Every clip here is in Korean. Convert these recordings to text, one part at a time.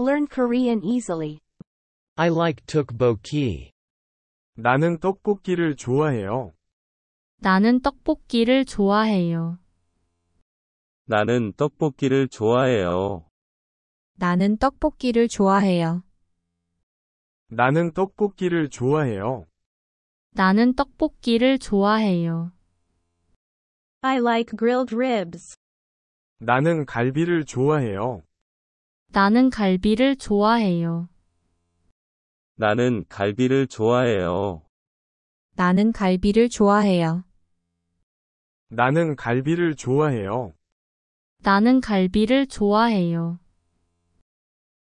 Learn Korean easily. I like tteokbokki. 나는 떡볶이를 좋아해요. 나는 떡볶이를 좋아해요. 나는 떡볶이를 좋아해요. 나는 떡볶이를 좋아해요. 나는 떡볶이를 좋아해요. 나는 떡볶이를 좋아해요. I like grilled ribs. 나는 갈비를 좋아해요. 나는 갈비를 좋아해요. 나는 갈비를 좋아해요. 나는 갈비를 좋아해요. 나는 갈비를 좋아해요. 나는 갈비를 좋아해요.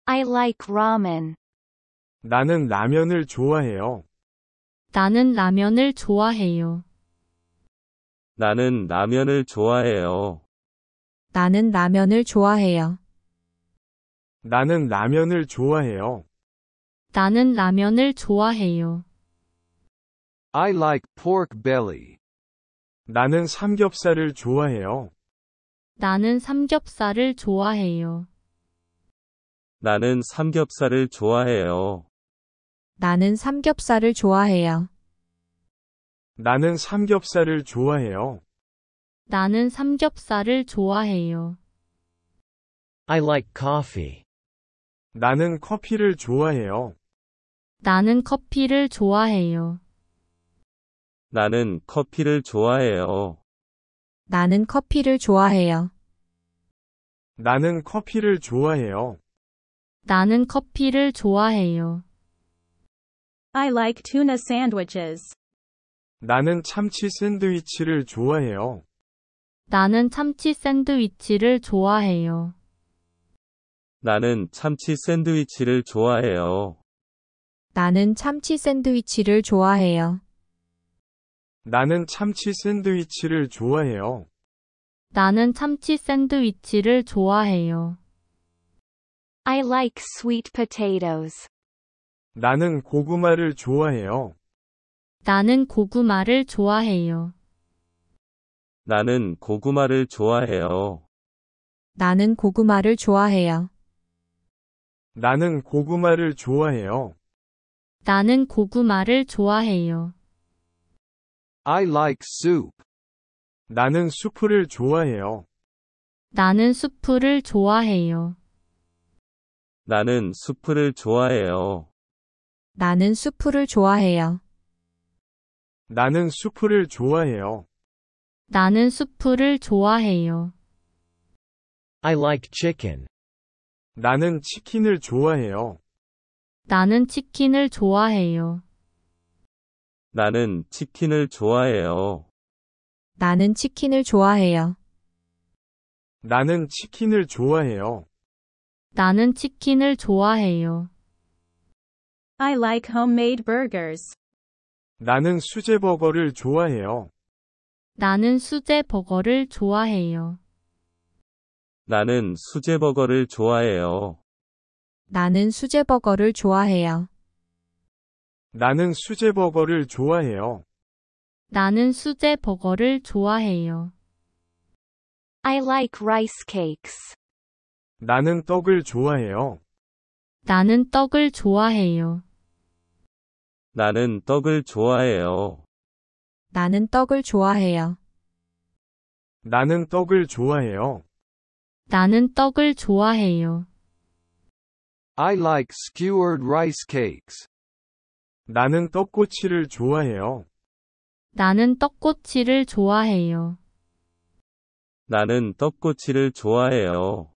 I like ramen. 나는 라면을 좋아해요. 나는 라면을 좋아해요. 나는 라면을 좋아해요. 나는 라면을 좋아해요. 나는 라면을 좋아해요. 나는 라면을 좋아해요. I like pork belly. 나는 삼겹살을 좋아해요. 나는 삼겹살을 좋아해요. 나는 삼겹살을 좋아해요. 나는 삼겹살을 좋아해요. 나는 삼겹살을 좋아해요. 나는 삼겹살을 좋아해요. I like coffee. 나는 커피를 좋아해요. 나는 커피를 좋아해요. 나는 커피를 좋아해요. 나는 커피를 좋아해요. 나는 커피를 좋아해요. 나는 커피를 좋아해요. I like tuna sandwiches. 나는 참치 샌드위치를 좋아해요. 나는 참치 샌드위치를 좋아해요. 나는 참치 샌드위치를 좋아해요. 나는 참치 샌드위치를 좋아해요. 나는 참치 샌드위치를 좋아해요. 나는 참치 샌드위치를 좋아해요. I like sweet potatoes. 나는 고구마를 좋아해요. 나는 고구마를 좋아해요. 나는 고구마를 좋아해요. 나는 고구마를 좋아해요. 나는 고구마를 좋아해요. 나는 고구마를 좋아해요. I like soup. 나는 수프를 좋아해요. 나는 수프를 좋아해요. 나는 수프를 좋아해요. 나는 수프를 좋아해요. 나는 수프를 좋아해요. 나는 수프를 좋아해요. I like chicken. 나는 치킨을 좋아해요. 나는 치킨을 좋아해요. 나는 치킨을 좋아해요. 나는 치킨을 좋아해요. 나는 치킨을 좋아해요. 나는 치킨을 좋아해요. I like homemade burgers. 나는 수제 버거를 좋아해요. 나는 수제 버거를 좋아해요. 나는 수제버거를 좋아해요. 나는 수제버거를 좋아해요. 나는 수제버거를 좋아해요. 나는 수제버거를 좋아해요. I like rice cakes. 나는 떡을 좋아해요. 나는 떡을 좋아해요. 나는 떡을 좋아해요. 나는 떡을 좋아해요. 나는 떡을 좋아해요. 나는 떡을 좋아해요. I like skewered rice cakes. 나는 떡꼬치를 좋아해요. 나는 떡꼬치를 좋아해요. 나는 떡꼬치를 좋아해요.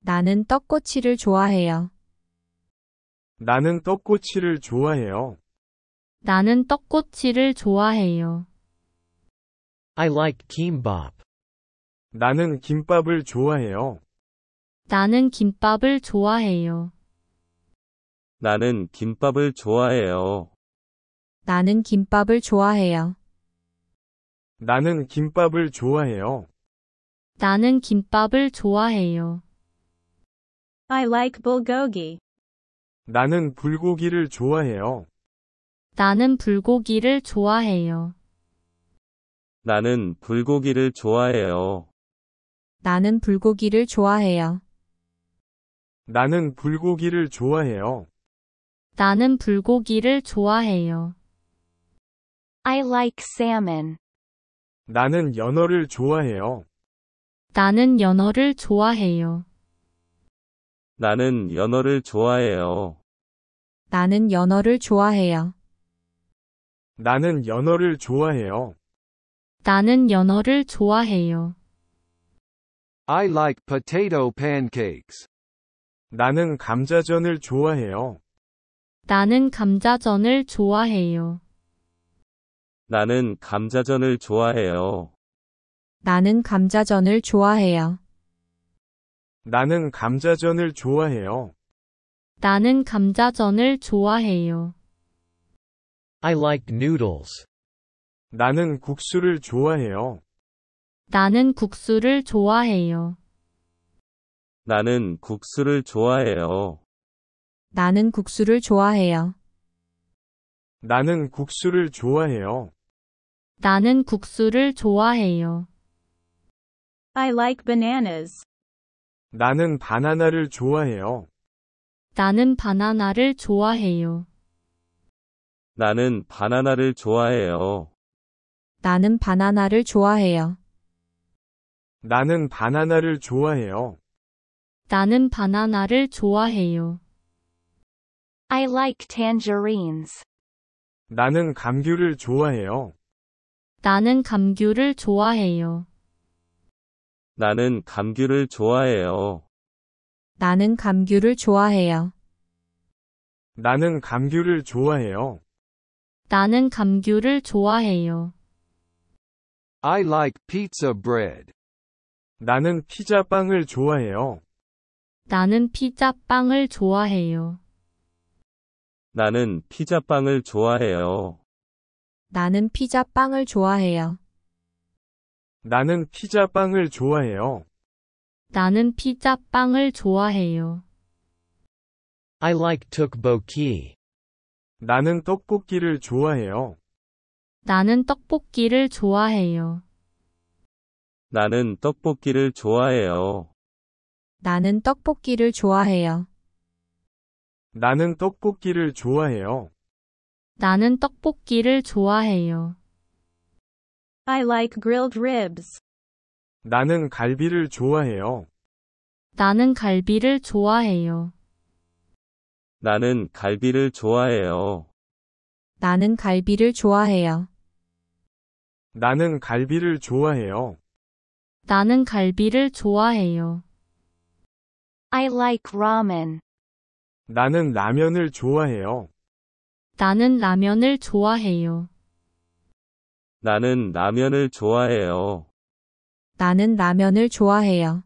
나는 떡꼬치를 좋아해요. 나는 떡꼬치를 좋아해요. 나는 떡꼬치를 좋아해요. I like kimbap. 나는 김밥을 좋아해요. 나는 김밥을 좋아해요. 나는 김밥을 좋아해요. 나는 김밥을 좋아해요. 나는 김밥을 좋아해요. 나는 김밥을 좋아해요. I like bulgogi. 나는 불고기를 좋아해요. 나는 불고기를 좋아해요. 나는 불고기를 좋아해요. 나는 불고기를 좋아해요. 나는 불고기를 좋아해요. 나는 불고기를 좋아해요. I like salmon. 나는 연어를 좋아해요. 나는 연어를 좋아해요. 나는 연어를 좋아해요. 나는 연어를 좋아해요. 나는 연어를 좋아해요. 나는 연어를 좋아해요. I like potato pancakes. 나는 감자전을 좋아해요. 나는 감자전을 좋아해요. 나는 감자전을 좋아해요. 나는 감자전을 좋아해요. 나는 감자전을 좋아해요. 나는 감자전을 좋아해요. I like noodles. 나는 국수를 좋아해요. 나는 국수를 좋아해요. 나는 국수를 좋아해요. 나는 국수를 좋아해요. 나는 국수를 좋아해요. 나는 국수를 좋아해요. I like bananas. 나는 바나나를 좋아해요. 나는 바나나를 좋아해요. 나는 바나나를 좋아해요. 나는 바나나를 좋아해요. 나는 바나나를 좋아해요. 나는 바나나를 좋아해요. I like tangerines. 나는 감귤을 좋아해요. 나는 감귤을 좋아해요. 나는 감귤을 좋아해요. 나는 감귤을 좋아해요. 나는 감귤을 좋아해요. 나는 감귤을 좋아해요. I like pizza bread. 나는 피자빵을 좋아해요. 나는 피자빵을 좋아해요. 나는 피자빵을 좋아해요. 나는 피자빵을 좋아해요. 나는 피자빵을 좋아해요. 나는 피자빵을 좋아해요. I like tteokbokki. 나는 떡볶이를 좋아해요. 나는 떡볶이를 좋아해요. 나는 떡볶이를 좋아해요. 나는 떡볶이를 좋아해요. 나는 떡볶이를 좋아해요. 나는 떡볶이를 좋아해요. I like grilled ribs. 나는 갈비를 좋아해요. 나는 갈비를 좋아해요. 나는 갈비를 좋아해요. 나는 갈비를 좋아해요. 나는 갈비를 좋아해요. 나는 갈비를 좋아해요. I like ramen. 나는 라면을 좋아해요. 나는 라면을 좋아해요. 나는 라면을 좋아해요. 나는 라면을 좋아해요.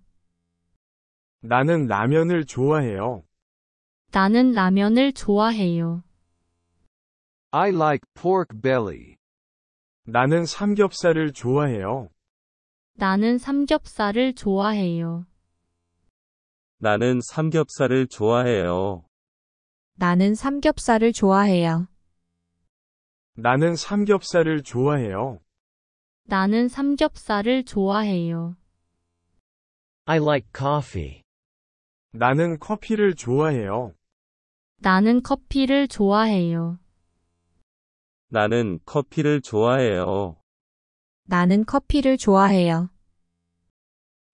나는 라면을 좋아해요. 나는 라면을 좋아해요. I like pork belly. 나는 삼겹살을 좋아해요. 나는 삼겹살을 좋아해요. 나는 삼겹살을 좋아해요. 나는 삼겹살을 좋아해요. 나는 삼겹살을 좋아해요. 나는 삼겹살을 좋아해요. I like coffee. 나는 커피를 좋아해요. 나는 커피를 좋아해요. 나는 커피를 좋아해요. 나는 커피를 좋아해요.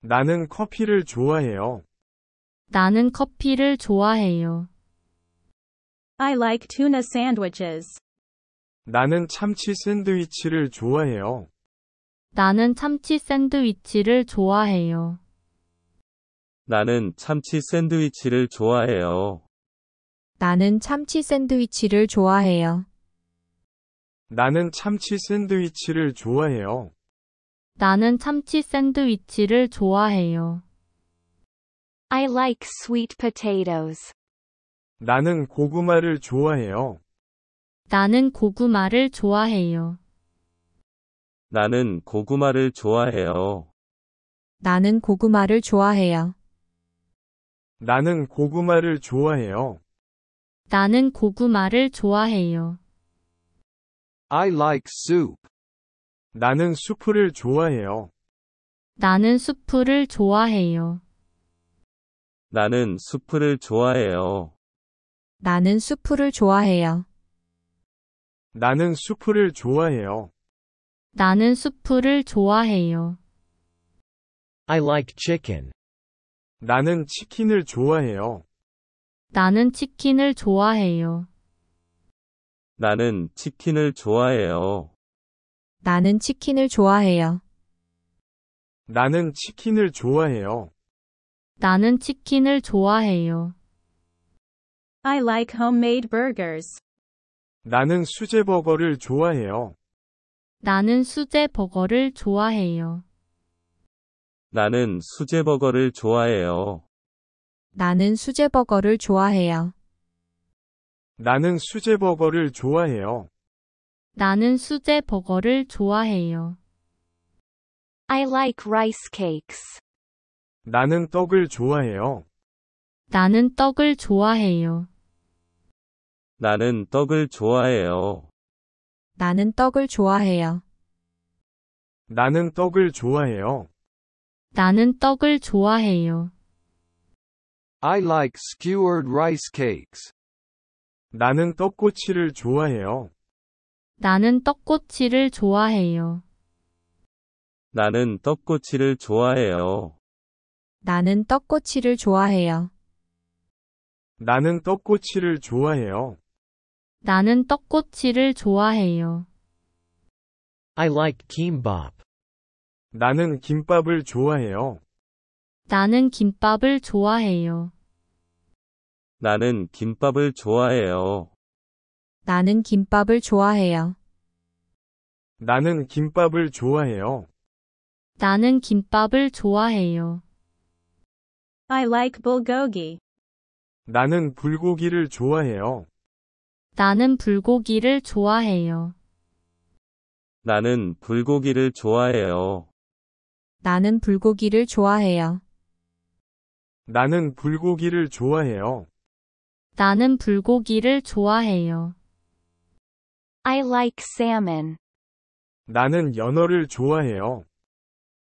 나는 커피를 좋아해요. 나는 커피를 좋아해요. I like tuna sandwiches. 나는 참치 샌드위치를 좋아해요. 나는 참치 샌드위치를 좋아해요. 나는 참치 샌드위치를 좋아해요. 나는 참치 샌드위치를 좋아해요. 나는 참치 샌드위치를 좋아해요. 나는 참치 샌드위치를 좋아해요. I like sweet potatoes. 나는 고구마를 좋아해요. 나는 고구마를 좋아해요. 나는 고구마를 좋아해요. 나는 고구마를 좋아해요. 나는 고구마를 좋아해요. 나는 고구마를 좋아해요. I like soup. 나는 수프를 좋아해요. 나는 수프를 좋아해요. 나는 수프를 좋아해요. 나는 수프를 좋아해요. 나는 수프를 좋아해요. 나는 수프를 좋아해요. I like chicken. 나는 치킨을 좋아해요. 나는 치킨을 좋아해요. 나는 치킨을 좋아해요. 나는 치킨을 좋아해요. 나는 치킨을 좋아해요. 나는 치킨을 좋아해요. I like homemade burgers. 나는 수제 버거를 좋아해요. 나는 수제 버거를 좋아해요. 나는 수제버거를 좋아해요. 나는 수제 버거를 좋아해요. 나는 수제버거를 좋아해요. 나는 수제 버거를 좋아해요. I like rice cakes. 나는 떡을 좋아해요. 나는 떡을 좋아해요. 나는 떡을 좋아해요. 나는 떡을 좋아해요. 나는 떡을 좋아해요. 나는 떡을 좋아해요. I like skewered rice cakes. 나는 떡꼬치를 좋아해요. 나는 떡꼬치를 좋아해요. 나는 떡꼬치를 좋아해요. 나는 떡꼬치를 좋아해요. 나는 떡꼬치를 좋아해요. 나는 떡꼬치를 좋아해요. I like kimbap. 나는 김밥을 좋아해요. 나는 김밥을 좋아해요. 나는 김밥을 좋아해요. 나는 김밥을 좋아해요. 나는 김밥을 좋아해요. 나는 김밥을 좋아해요. I like bulgogi. 나는 불고기를 좋아해요. 나는 불고기를 좋아해요. 나는 불고기를 좋아해요. 나는 불고기를 좋아해요. 나는 불고기를 좋아해요. 나는 불고기를 좋아해요. I like salmon. 나는 연어를 좋아해요.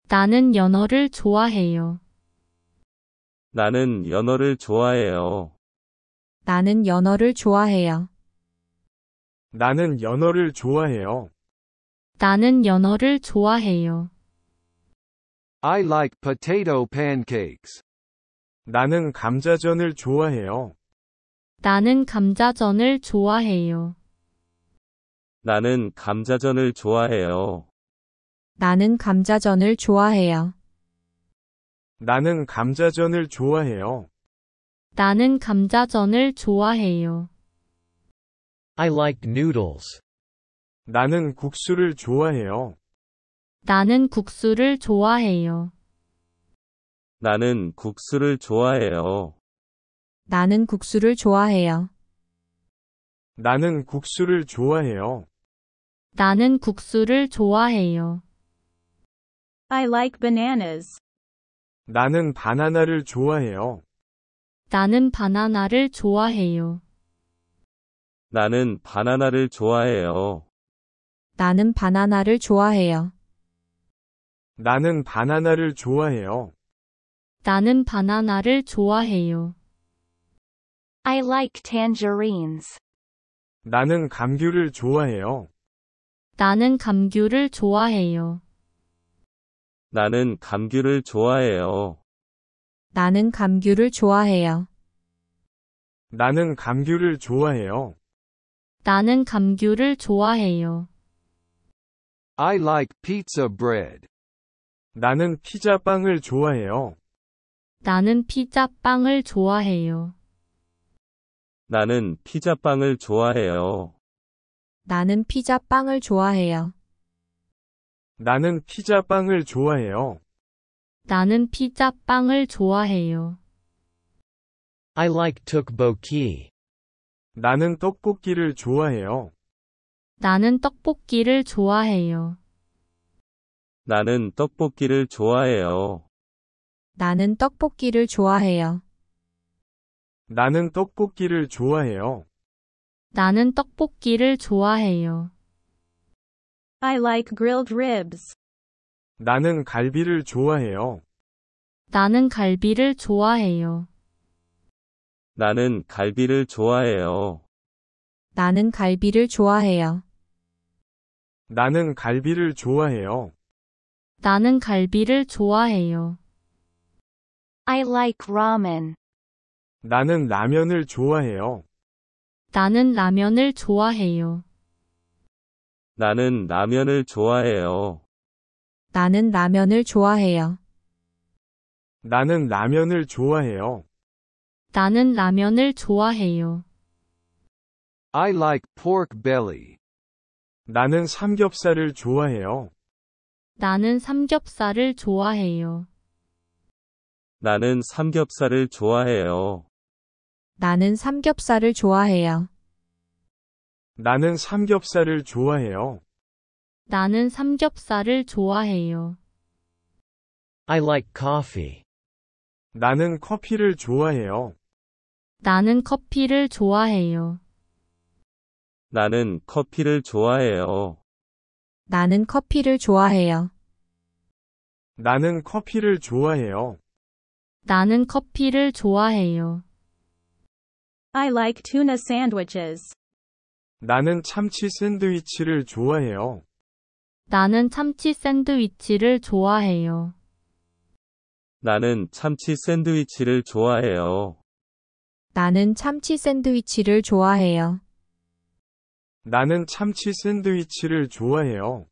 나는 연어를 좋아해요. 나는 연어를 좋아해요. 나는 연어를 좋아해요. 나는 연어를 좋아해요. 나는 연어를 좋아해요. I like potato pancakes. 나는 감자전을 좋아해요. 나는 감자전을 좋아해요. 나는 감자전을 좋아해요. 나는 감자전을 좋아해요. 나는 감자전을 좋아해요. 나는 감자전을 좋아해요. I like noodles. 나는 국수를 좋아해요. 나는 국수를 좋아해요. 나는 국수를 좋아해요. 나는 국수를 좋아해요. 나는 국수를 좋아해요. 나는 국수를 좋아해요. I like bananas. 나는 바나나를 좋아해요. 나는 바나나를 좋아해요. 나는 바나나를 좋아해요. 나는 바나나를 좋아해요. 나는 바나나를 좋아해요. 나는 바나나를 좋아해요. I like tangerines. 나는 감귤을 좋아해요. 나는 감귤을 좋아해요. 나는 감귤을 좋아해요. 나는 감귤을 좋아해요. 나는 감귤을 좋아해요. 나는 감귤을 좋아해요. I like pizza bread. 나는 피자 빵을 좋아해요. 나는 피자 빵을 좋아해요. 나는 피자빵을 좋아해요. 나는 피자빵을 좋아해요. 나는 피자빵을 좋아해요. 나는 피자빵을 좋아해요. I like tteokbokki. 나는 떡볶이를 좋아해요. 나는 떡볶이를 좋아해요. 나는 떡볶이를 좋아해요. 나는 떡볶이를 좋아해요. 나는 떡볶이를 좋아해요. 나는 떡볶이를 좋아해요. I like grilled ribs. 나는 갈비를 좋아해요. 나는 갈비를 좋아해요. 나는 갈비를 좋아해요. 나는 갈비를 좋아해요. 나는 갈비를 좋아해요. 나는 갈비를 좋아해요. I like ramen. 나는 라면을 좋아해요. 나는 라면을 좋아해요. 나는 라면을 좋아해요. 나는 라면을 좋아해요. 나는 라면을 좋아해요. 나는 라면을 좋아해요. I like pork belly. 나는 삼겹살을 좋아해요. 나는 삼겹살을 좋아해요. 나는 삼겹살을 좋아해요. 나는 삼겹살을 좋아해요. 나는 삼겹살을 좋아해요. 나는 삼겹살을 좋아해요. I like coffee. 나는 커피를 좋아해요. 나는 커피를 좋아해요. 나는 커피를 좋아해요. 나는 커피를 좋아해요. 나는 커피를 좋아해요. 나는 커피를 좋아해요. I like tuna sandwiches. 나는 참치 샌드위치를 좋아해요. 나는 참치 샌드위치를 좋아해요. 나는 참치 샌드위치를 좋아해요. 나는 참치 샌드위치를 좋아해요. 나는 참치 샌드위치를 좋아해요.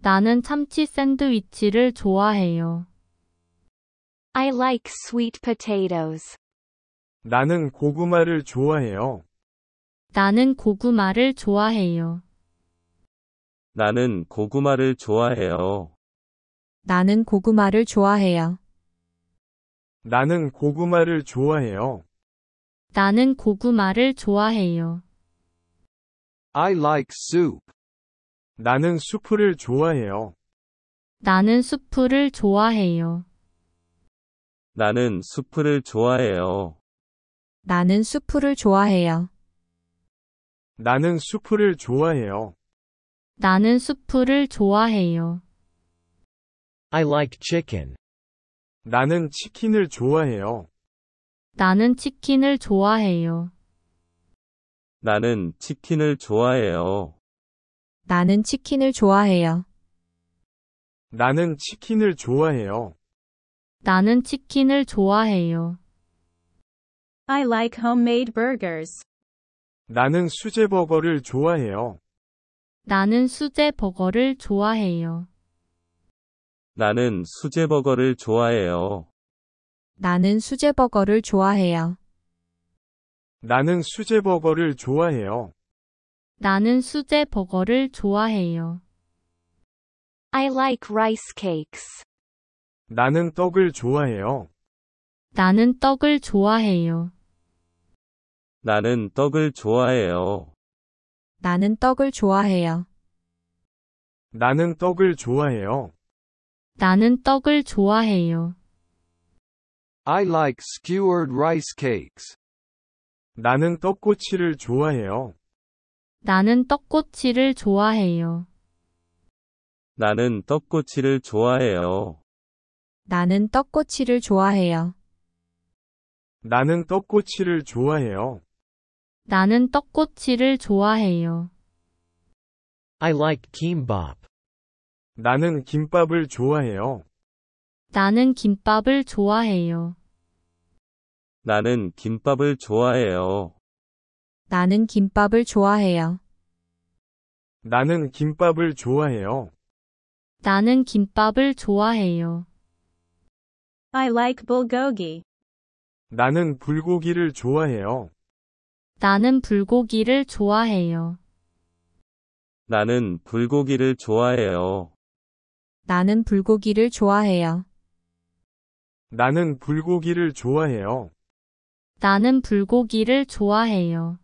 나는 참치 샌드위치를 좋아해요. I like sweet potatoes. 나는 고구마를 좋아해요. 나는 고구마를 좋아해요. 나는 고구마를 좋아해요. 나는 고구마를 좋아해요. 나는 고구마를 좋아해요. 나는 고구마를 좋아해요. I like soup. 나는 수프를 좋아해요. 나는 수프를 좋아해요. 나는 수프를 좋아해요. 나는 수프를 좋아해요. 나는 수프를 좋아해요. 나는 수프를 좋아해요. I like chicken. 나는 치킨을 좋아해요. 나는 치킨을 좋아해요. 나는 치킨을 좋아해요. 나는 치킨을 좋아해요. 나는 치킨을 좋아해요. 나는 치킨을 좋아해요. I like homemade burgers. 나는 수제 버거를 좋아해요. 나는 수제 버거를 좋아해요. 나는 수제 버거를 좋아해요. 나는 수제 버거를 좋아해요. 나는 수제 버거를 좋아해요. 나는 수제 버거를 좋아해요. I like rice cakes. 나는 떡을 좋아해요. 나는 떡을 좋아해요. 나는 떡을 좋아해요. 나는 떡을 좋아해요. 나는 떡을 좋아해요. 나는 떡을 좋아해요. I like skewered rice cakes. 나는 떡꼬치를 좋아해요. 나는 떡꼬치를 좋아해요. 나는 떡꼬치를 좋아해요. 나는 떡꼬치를 좋아해요. 나는 떡꼬치를 좋아해요. 나는 떡꼬치를 좋아해요. I like kimbap. 나는 김밥을 좋아해요. 나는 김밥을 좋아해요. 나는 김밥을 좋아해요. 나는 김밥을 좋아해요. 나는 김밥을 좋아해요. 나는 김밥을 좋아해요. I like bulgogi. 나는 불고기를 좋아해요. 나는 불고기를 좋아해요. 나는 불고기를 좋아해요. 나는 불고기를 좋아해요. 나는 불고기를 좋아해요. 나는 불고기를 좋아해요.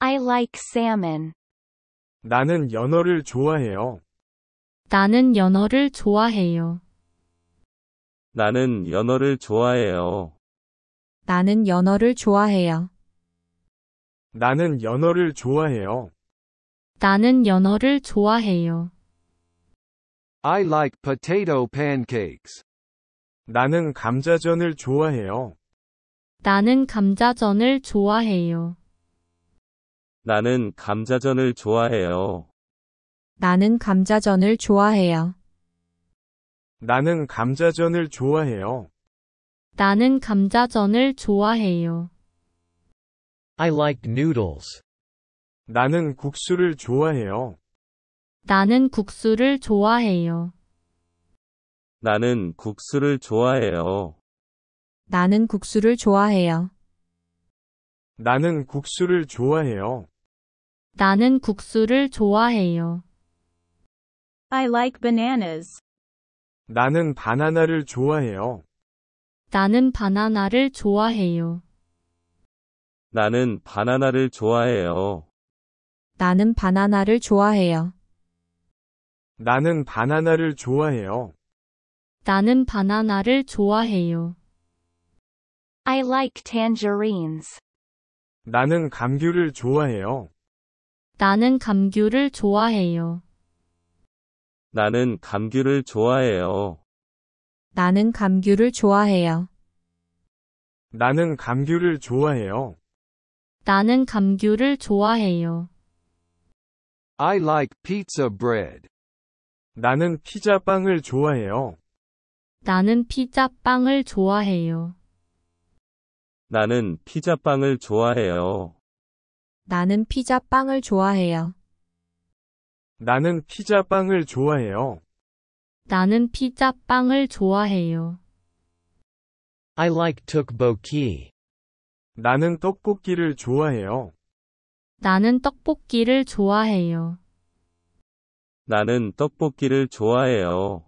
I like salmon. 나는 연어를 좋아해요. 나는 연어를 좋아해요. 나는 연어를 좋아해요. 나는 연어를 좋아해요. 나는 연어를 좋아해요. 나는 연어를 좋아해요. I like potato pancakes. 나는 감자전을 좋아해요. 나는 감자전을 좋아해요. 나는 감자전을 좋아해요. 나는 감자전을 좋아해요. 나는 감자전을 좋아해요. 나는 감자전을 좋아해요. I l i k e noodles. 나는 국수를 좋아해요. 나는 국수를 좋아해요. 나는 국수를 좋아해요. 나는 국수를 좋아해요. 나는 국수를 좋아해요. 나는 국수를 좋아해요. I like bananas. 나는 바나나를 좋아해요. 나는 바나나를 좋아해요. 나는 바나나를 좋아해요. 나는 바나나를 좋아해요. 나는 바나나를 좋아해요. 나는 바나나를 좋아해요. I like tangerines. 나는 감귤을 좋아해요. 나는 감귤을 좋아해요. 나는 감귤을 좋아해요. 나는 감귤을 좋아해요. 나는 감귤을 좋아해요. 나는 감귤을 좋아해요. I like pizza bread. 나는 피자 빵을 좋아해요. 나는 피자 빵을 좋아해요. 나는 피자 빵을 좋아해요. 나는 피자 빵을 좋아해요. 나는 피자빵을 좋아해요. 나는 피자빵을 좋아해요. I like tteokbokki. 나는 떡볶이를 좋아해요. 나는 떡볶이를 좋아해요. 나는 떡볶이를 좋아해요.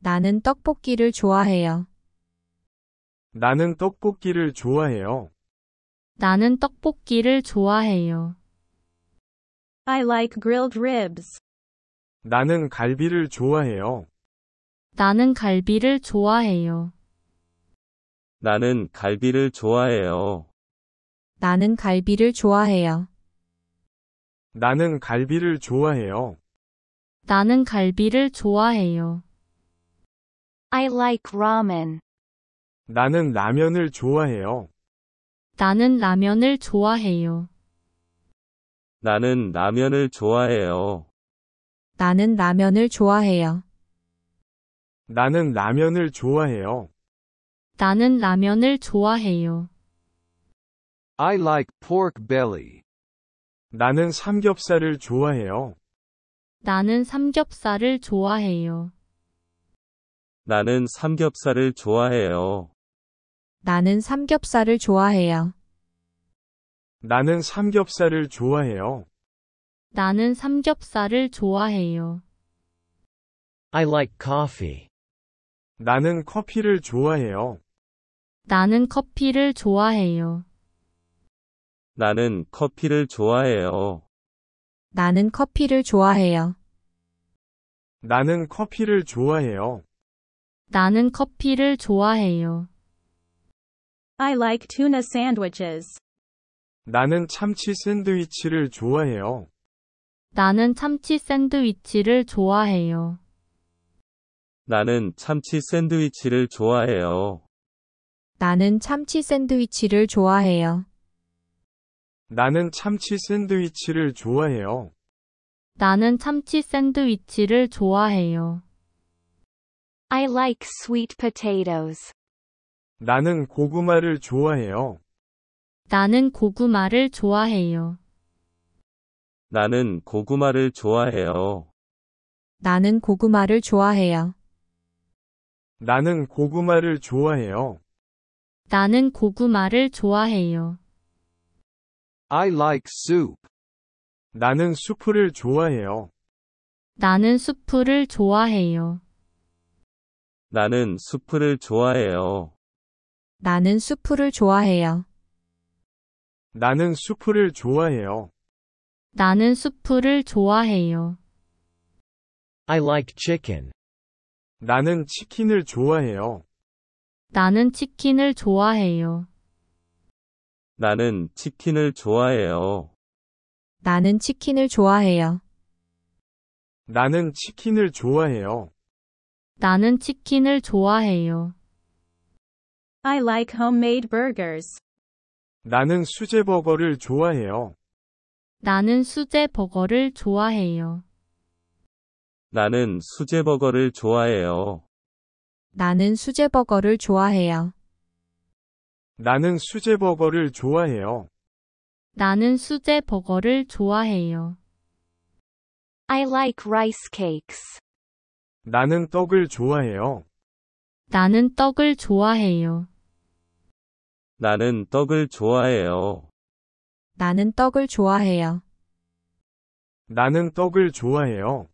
나는 떡볶이를 좋아해요. 나는 떡볶이를 좋아해요. 나는 떡볶이를 좋아해요. I like grilled ribs. 나는 갈비를 좋아해요. 나는 갈비를 좋아해요. 나는 갈비를 좋아해요. 나는 갈비를 좋아해요. 나는 갈비를 좋아해요. 나는 갈비를 좋아해요. I like ramen. 나는 라면을 좋아해요. 나는 라면을 좋아해요. 나는 라면을 좋아해요. 나는 라면을 좋아해요. 나는 라면을 좋아해요. 나는 라면을 좋아해요. I like pork belly. 나는 삼겹살을 좋아해요. 나는 삼겹살을 좋아해요. 나는 삼겹살을 좋아해요. 나는 삼겹살을 좋아해요. 나는 삼겹살을 좋아해요. 나는 삼겹살을 좋아해요. I like coffee. 나는 커피를 좋아해요. 나는 커피를 좋아해요. 나는 커피를 좋아해요. 나는 커피를 좋아해요. 나는 커피를 좋아해요. 나는 커피를 좋아해요. I like tuna sandwiches. 나는 참치 샌드위치를 좋아해요. 나는 참치 샌드위치를 좋아해요. 나는 참치 샌드위치를 좋아해요. 나는 참치 샌드위치를 좋아해요. 나는 참치 샌드위치를 좋아해요. 나는 참치 샌드위치를 좋아해요. I like sweet potatoes. 나는 고구마를 좋아해요. 나는 고구마를 좋아해요. 나는 고구마를 좋아해요. 나는 고구마를 좋아해요. 나는 고구마를 좋아해요. 나는 고구마를 좋아해요. I like soup. 나는 수프를 좋아해요. 나는 수프를 좋아해요. 나는 수프를 좋아해요. 나는 수프를 좋아해요. 나는 수프를 좋아해요. 나는 수프를 좋아해요. I like chicken. 나는 치킨을 좋아해요. 나는 치킨을 좋아해요. 나는 치킨을 좋아해요. 나는 치킨을 좋아해요. 나는 치킨을 좋아해요. 나는 치킨을 좋아해요. I like homemade burgers. 나는 수제버거를 좋아해요. 나는 수제버거를 좋아해요. 나는 수제버거를 좋아해요. 나는 수제버거를 좋아해요. 나는 수제버거를 좋아해요. 나는 수제버거를 좋아해요. I like rice cakes. 나는 떡을 좋아해요. 나는 떡을 좋아해요. 나는 떡을 좋아해요. 나는 떡을 좋아해요. 나는 떡을 좋아해요.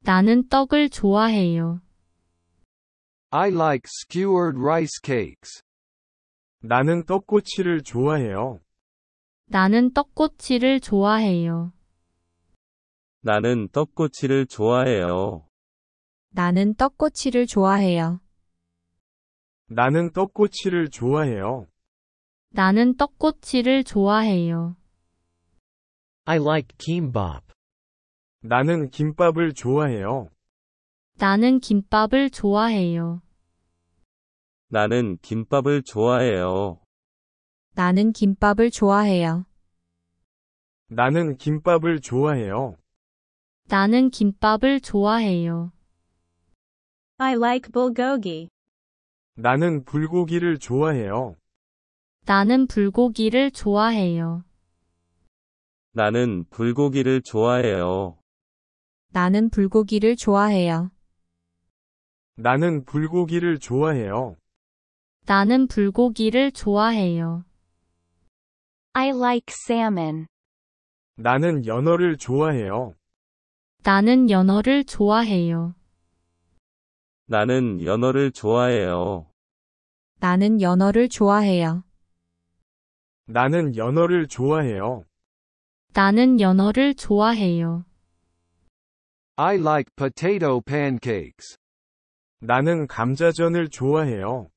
나는 떡을 좋아해요. I like skewered rice cakes. 나는 떡꼬치를 좋아해요. 나는 떡꼬치를 좋아해요. 나는 떡꼬치를 좋아해요. 나는 떡꼬치를 좋아해요. 나는 떡꼬치를 좋아해요. 나는 떡꼬치를 좋아해요. I like kimbap. 나는 김밥을 좋아해요. 나는 김밥을 좋아해요. 나는 김밥을 좋아해요. 나는 김밥을 좋아해요. 나는 김밥을 좋아해요. 나는 김밥을 좋아해요. I like bulgogi. 나는 불고기를 좋아해요. 나는 불고기를 좋아해요. 나는 불고기를 좋아해요. 나는 불고기를 좋아해요. 나는 불고기를 좋아해요. 나는 불고기를 좋아해요. I like salmon. 나는 연어를 좋아해요. 나는 연어를 좋아해요. 나는 연어를 좋아해요. 나는 연어를 좋아해요. 나는 연어를 좋아해요. 나는 연어를 좋아해요. I like potato pancakes. 나는 감자전을 좋아해요.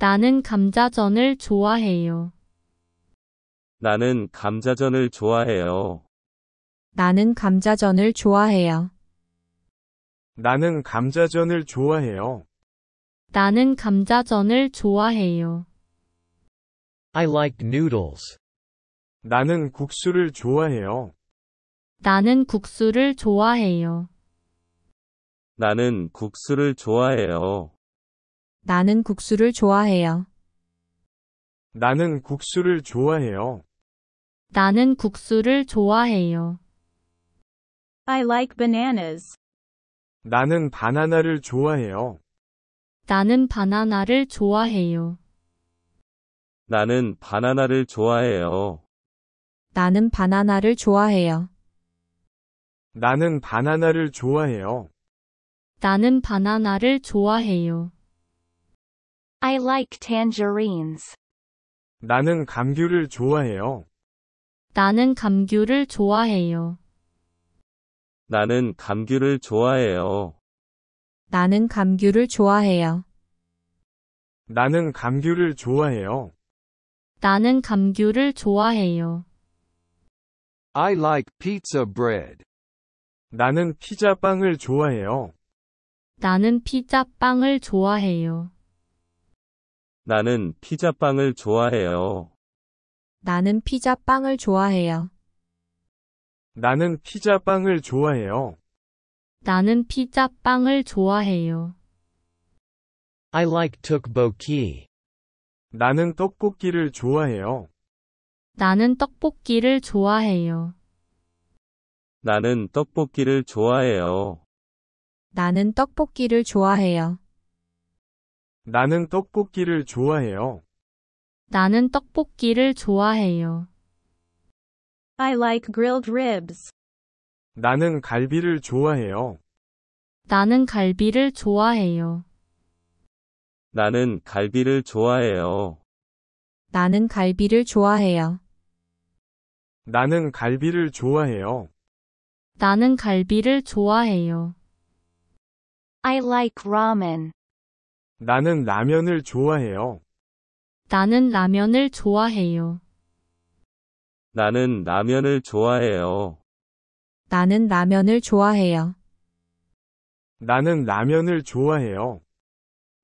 나는 감자전을 좋아해요. 나는 감자전을 좋아해요. 나는 감자전을 좋아해요. 나는 감자전을 좋아해요. 나는 감자전을 좋아해요. I like noodles. 나는 국수를 좋아해요. 나는 국수를 좋아해요. 나는 국수를 좋아해요. 나는 국수를 좋아해요. 나는 국수를 좋아해요. 나는 국수를 좋아해요. I like bananas. 나는 바나나를 좋아해요. 나는 바나나를 좋아해요. 나는 바나나를 좋아해요. 나는 바나나를 좋아해요. 나는 바나나를 좋아해요. 나는 바나나를 좋아해요. I like tangerines. 나는 감귤을 좋아해요. 나는 감귤을 좋아해요. 나는 감귤을 좋아해요. 나는 감귤을 좋아해요. 나는 감귤을 좋아해요. 나는 감귤을 좋아해요. I like pizza bread. 나는 피자 빵을 좋아해요. 나는 피자 빵을 좋아해요. 나는 피자 빵을 좋아해요. 나는 피자 빵을 좋아해요. 나는 피자 빵을 좋아해요. 나는 피자 빵을 좋아해요. I like tteokbokki. 나는 떡볶이를 좋아해요. 나는 떡볶이를 좋아해요. 나는 떡볶이를 좋아해요. 나는 떡볶이를 좋아해요. 나는 떡볶이를 좋아해요. 나는 떡볶이를 좋아해요. I like grilled ribs. 나는 갈비를 좋아해요. 나는 갈비를 좋아해요. 나는 갈비를 좋아해요. 나는 갈비를 좋아해요. 나는 갈비를 좋아해요. 나는 갈비를 좋아해요. I like ramen. 나는 라면을 좋아해요. 나는 라면을 좋아해요. 나는 라면을 좋아해요. 나는 라면을 좋아해요. 나는 라면을 좋아해요.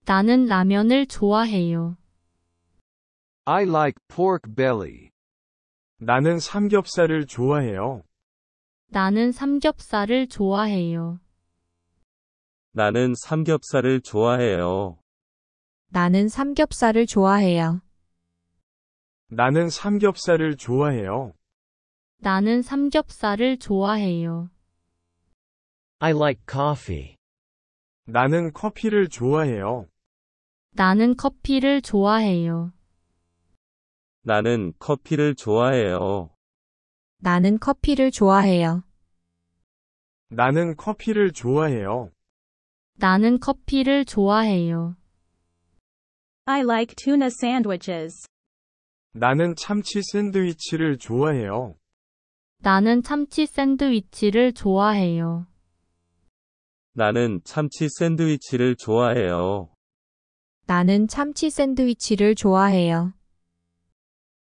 나는 라면을 좋아해요. I like pork belly. 나는 삼겹살을 좋아해요. 나는 삼겹살을 좋아해요. 나는 삼겹살을 좋아해요. 나는 삼겹살을 좋아해요. 나는 삼겹살을 좋아해요. 나는 삼겹살을 좋아해요. I like coffee. 나는 커피를 좋아해요. 나는 커피를 좋아해요. 나는 커피를 좋아해요. 나는 커피를 좋아해요. 나는 커피를 좋아해요. 나는 커피를 좋아해요. I like tuna sandwiches. 나는 참치 샌드위치를 좋아해요. 나는 참치 샌드위치를 좋아해요. 나는 참치 샌드위치를 좋아해요. 나는 참치 샌드위치를 좋아해요.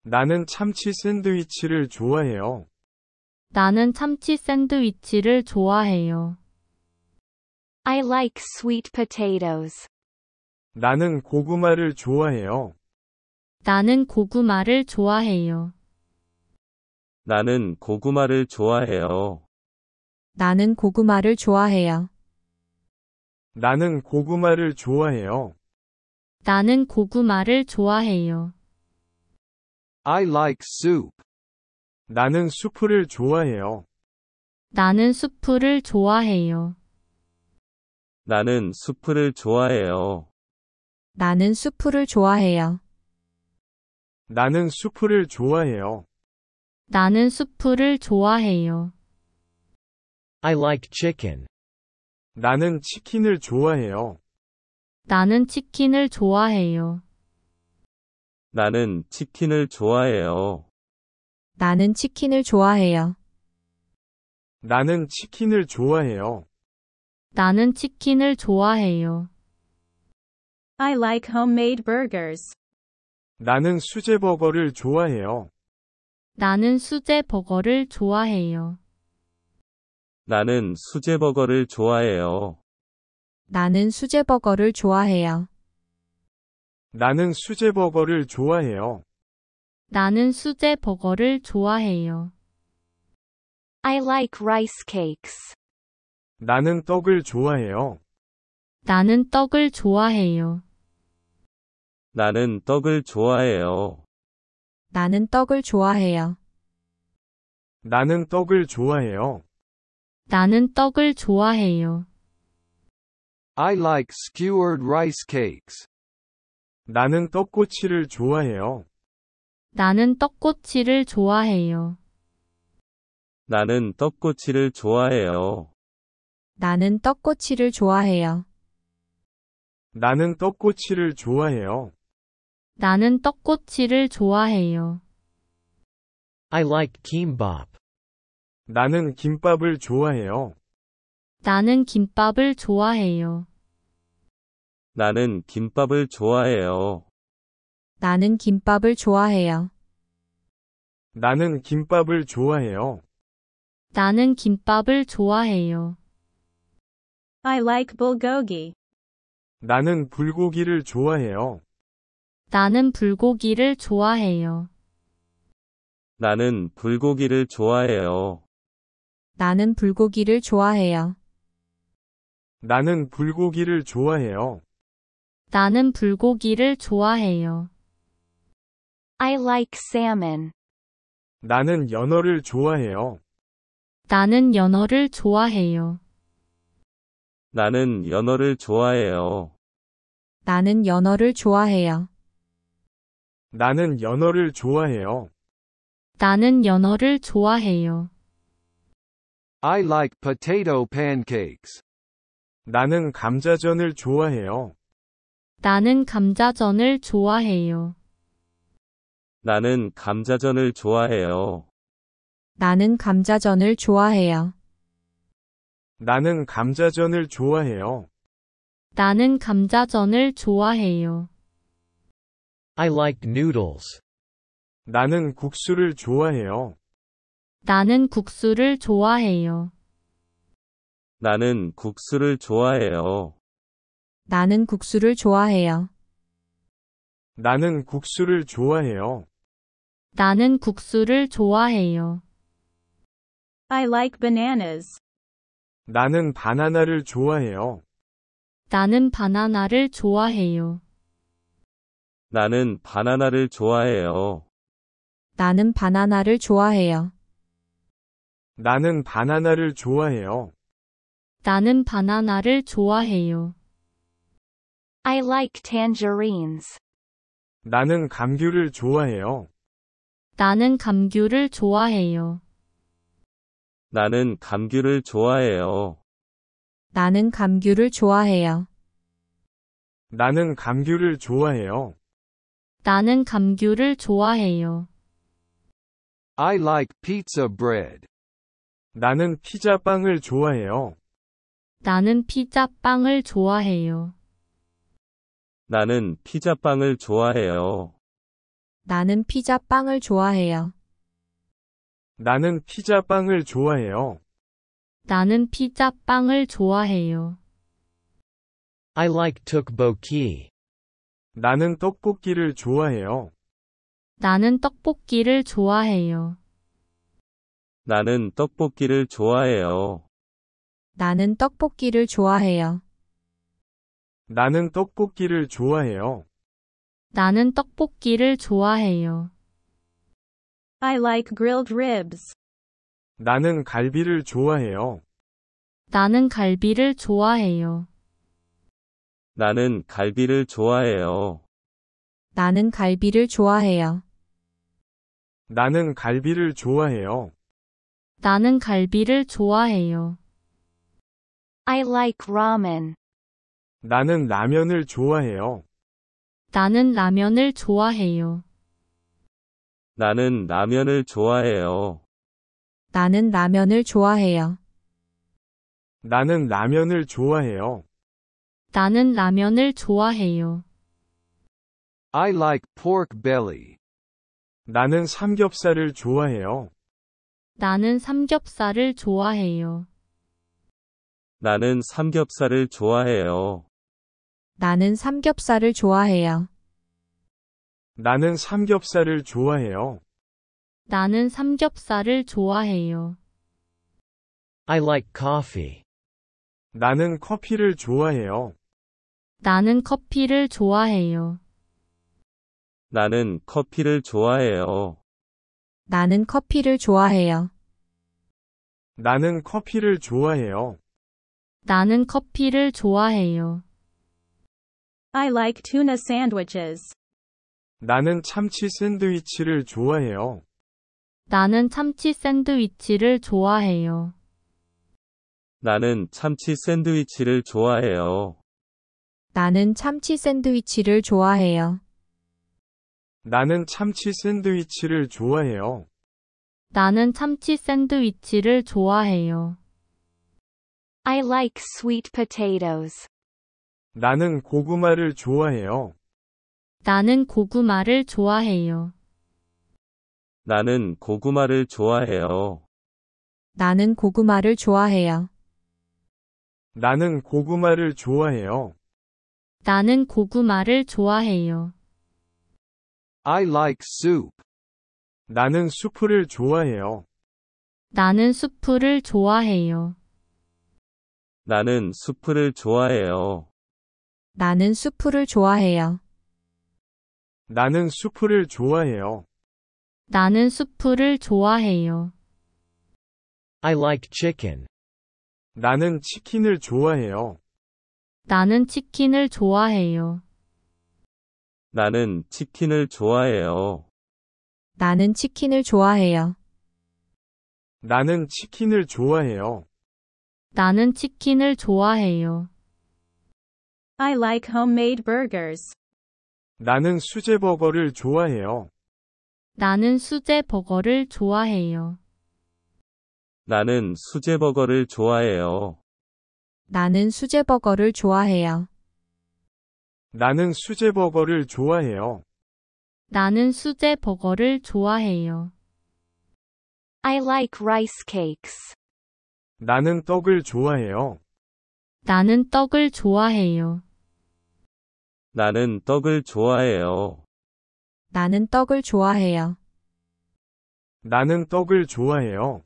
나는 참치 샌드위치를 좋아해요. 나는 참치 샌드위치를 좋아해요. I like sweet potatoes. 나는 고구마를 좋아해요. 나는 고구마를 좋아해요. 나는 고구마를 좋아해요. 나는 고구마를 좋아해요. 나는 고구마를 좋아해요. 나는 고구마를 좋아해요. I like soup. 나는 수프를 좋아해요. 나는 수프를 좋아해요. 나는 수프를 좋아해요. 나는 수프를 좋아해요. 나는 수프를 좋아해요. 나는 수프를 좋아해요. I like chicken. 나는 치킨을 좋아해요. 나는 치킨을 좋아해요. 나는 치킨을 좋아해요. 나는 치킨을 좋아해요. 나는 치킨을 좋아해요. 나는 치킨을 좋아해요. I like homemade burgers. 나는 수제 버거를 좋아해요. 나는 수제 버거를 좋아해요. 나는 수제버거를 좋아해요. 나는 수제버거를 좋아해요. 나는 수제버거를 좋아해요. 나는 수제버거를 좋아해요. I like rice cakes. 나는 떡을 좋아해요. 나는 떡을 좋아해요. 나는 떡을 좋아해요. 나는 떡을 좋아해요. 나는 떡을 좋아해요. 나는 떡을 좋아해요. I like skewered rice cakes. 나는 떡꼬치를 좋아해요. 나는 떡꼬치를 좋아해요. 나는 떡꼬치를 좋아해요. 나는 떡꼬치를 좋아해요. 나는 떡꼬치를 좋아해요. 나는 떡꼬치를 좋아해요. I like kimbap. 나는 김밥을 좋아해요. 나는 김밥을 좋아해요. 나는 김밥을 좋아해요. 나는 김밥을 좋아해요. 나는 김밥을 좋아해요. 나는 김밥을 좋아해요. I like bulgogi. 나는 불고기를 좋아해요. 나는 불고기를 좋아해요. 나는 불고기를 좋아해요. 나는 불고기를 좋아해요. 나는 불고기를 좋아해요. 나는 불고기를 좋아해요. I like salmon. 나는 연어를 좋아해요. 나는 연어를 좋아해요. 나는 연어를 좋아해요. 나는 연어를 좋아해요. 나는 연어를 좋아해요. 나는 연어를 좋아해요. I like potato pancakes. 나는 감자전을 좋아해요. 나는 감자전을 좋아해요. 나는 감자전을 좋아해요. 나는 감자전을 좋아해요. 나는 감자전을 좋아해요. 나는 감자전을 좋아해요. I like noodles. 나는 국수를 좋아해요. 나는 국수를 좋아해요. 나는 국수를 좋아해요. 나는 국수를 좋아해요. 나는 국수를 좋아해요. 나는 국수를 좋아해요. I like bananas. 나는 바나나를 좋아해요. 나는 바나나를 좋아해요. 나는 바나나를 좋아해요. 나는 바나나를 좋아해요. 나는 바나나를 좋아해요. 나는 바나나를 좋아해요. I like tangerines. 나는 감귤을 좋아해요. 나는 감귤을 좋아해요. 나는 감귤을 좋아해요. 나는 감귤을 좋아해요. 나는 감귤을 좋아해요. 나는 감귤을 좋아해요. I like pizza bread. 나는 피자빵을 좋아해요. 나는 피자빵을 좋아해요. 나는 피자빵을 좋아해요. 나는 피자빵을 좋아해요. 나는 피자빵을 좋아해요. 나는 피자빵을 좋아해요. I like tteokbokki. 나는 떡볶이를 좋아해요. 나는 떡볶이를 좋아해요. 나는 떡볶이를 좋아해요. 나는 떡볶이를 좋아해요. 나는 떡볶이를 좋아해요. 나는 떡볶이를 좋아해요. I like grilled ribs. 나는 갈비를 좋아해요. 나는 갈비를 좋아해요. 나는 갈비를 좋아해요. 나는 갈비를 좋아해요. 나는 갈비를 좋아해요. 나는 갈비를 좋아해요. I like ramen. 나는 라면을 좋아해요. 나는 라면을 좋아해요. 나는 라면을 좋아해요. 나는 라면을 좋아해요. 나는 라면을 좋아해요. 나는 라면을 좋아해요. I like pork belly. 나는 삼겹살을 좋아해요. 나는 삼겹살을 좋아해요. 나는 삼겹살을 좋아해요. 나는 삼겹살을 좋아해요. 나는 삼겹살을 좋아해요. 나는 삼겹살을 좋아해요. I like coffee. 나는 커피를 좋아해요. 나는 커피를 좋아해요. 나는 커피를 좋아해요. 나는 커피를 좋아해요. 나는 커피를 좋아해요. 나는 커피를 좋아해요. I like tuna sandwiches. 나는 참치 샌드위치를 좋아해요. 나는 참치 샌드위치를 좋아해요. 나는 참치 샌드위치를 좋아해요. 나는 참치 샌드위치를 좋아해요. 나는 참치 샌드위치를 좋아해요. 나는 참치 샌드위치를 좋아해요. I like sweet potatoes. 나는 고구마를 좋아해요. 나는 고구마를 좋아해요. 나는 고구마를 좋아해요. 나는 고구마를 좋아해요. 나는 고구마를 좋아해요. 나는 고구마를 좋아해요. I like soup. 나는 수프를 좋아해요. 나는 수프를 좋아해요. 나는 수프를 좋아해요. 나는 수프를 좋아해요. 나는 수프를 좋아해요. 나는 수프를 좋아해요. I like chicken. 나는 치킨을 좋아해요. 나는 치킨을 좋아해요. 나는 치킨을 좋아해요. 나는 치킨을 좋아해요. 나는 치킨을 좋아해요. 나는 치킨을 좋아해요. I like homemade burgers. 나는 수제 버거를 좋아해요. 나는 수제 버거를 좋아해요. 나는 수제버거를 좋아해요. 나는 수제버거를 좋아해요. 나는 수제버거를 좋아해요. 나는 수제 버거를 좋아해요. I like rice cakes. 나는 떡을 좋아해요. 나는 떡을 좋아해요. 나는 떡을 좋아해요. 나는 떡을 좋아해요. 나는 떡을 좋아해요.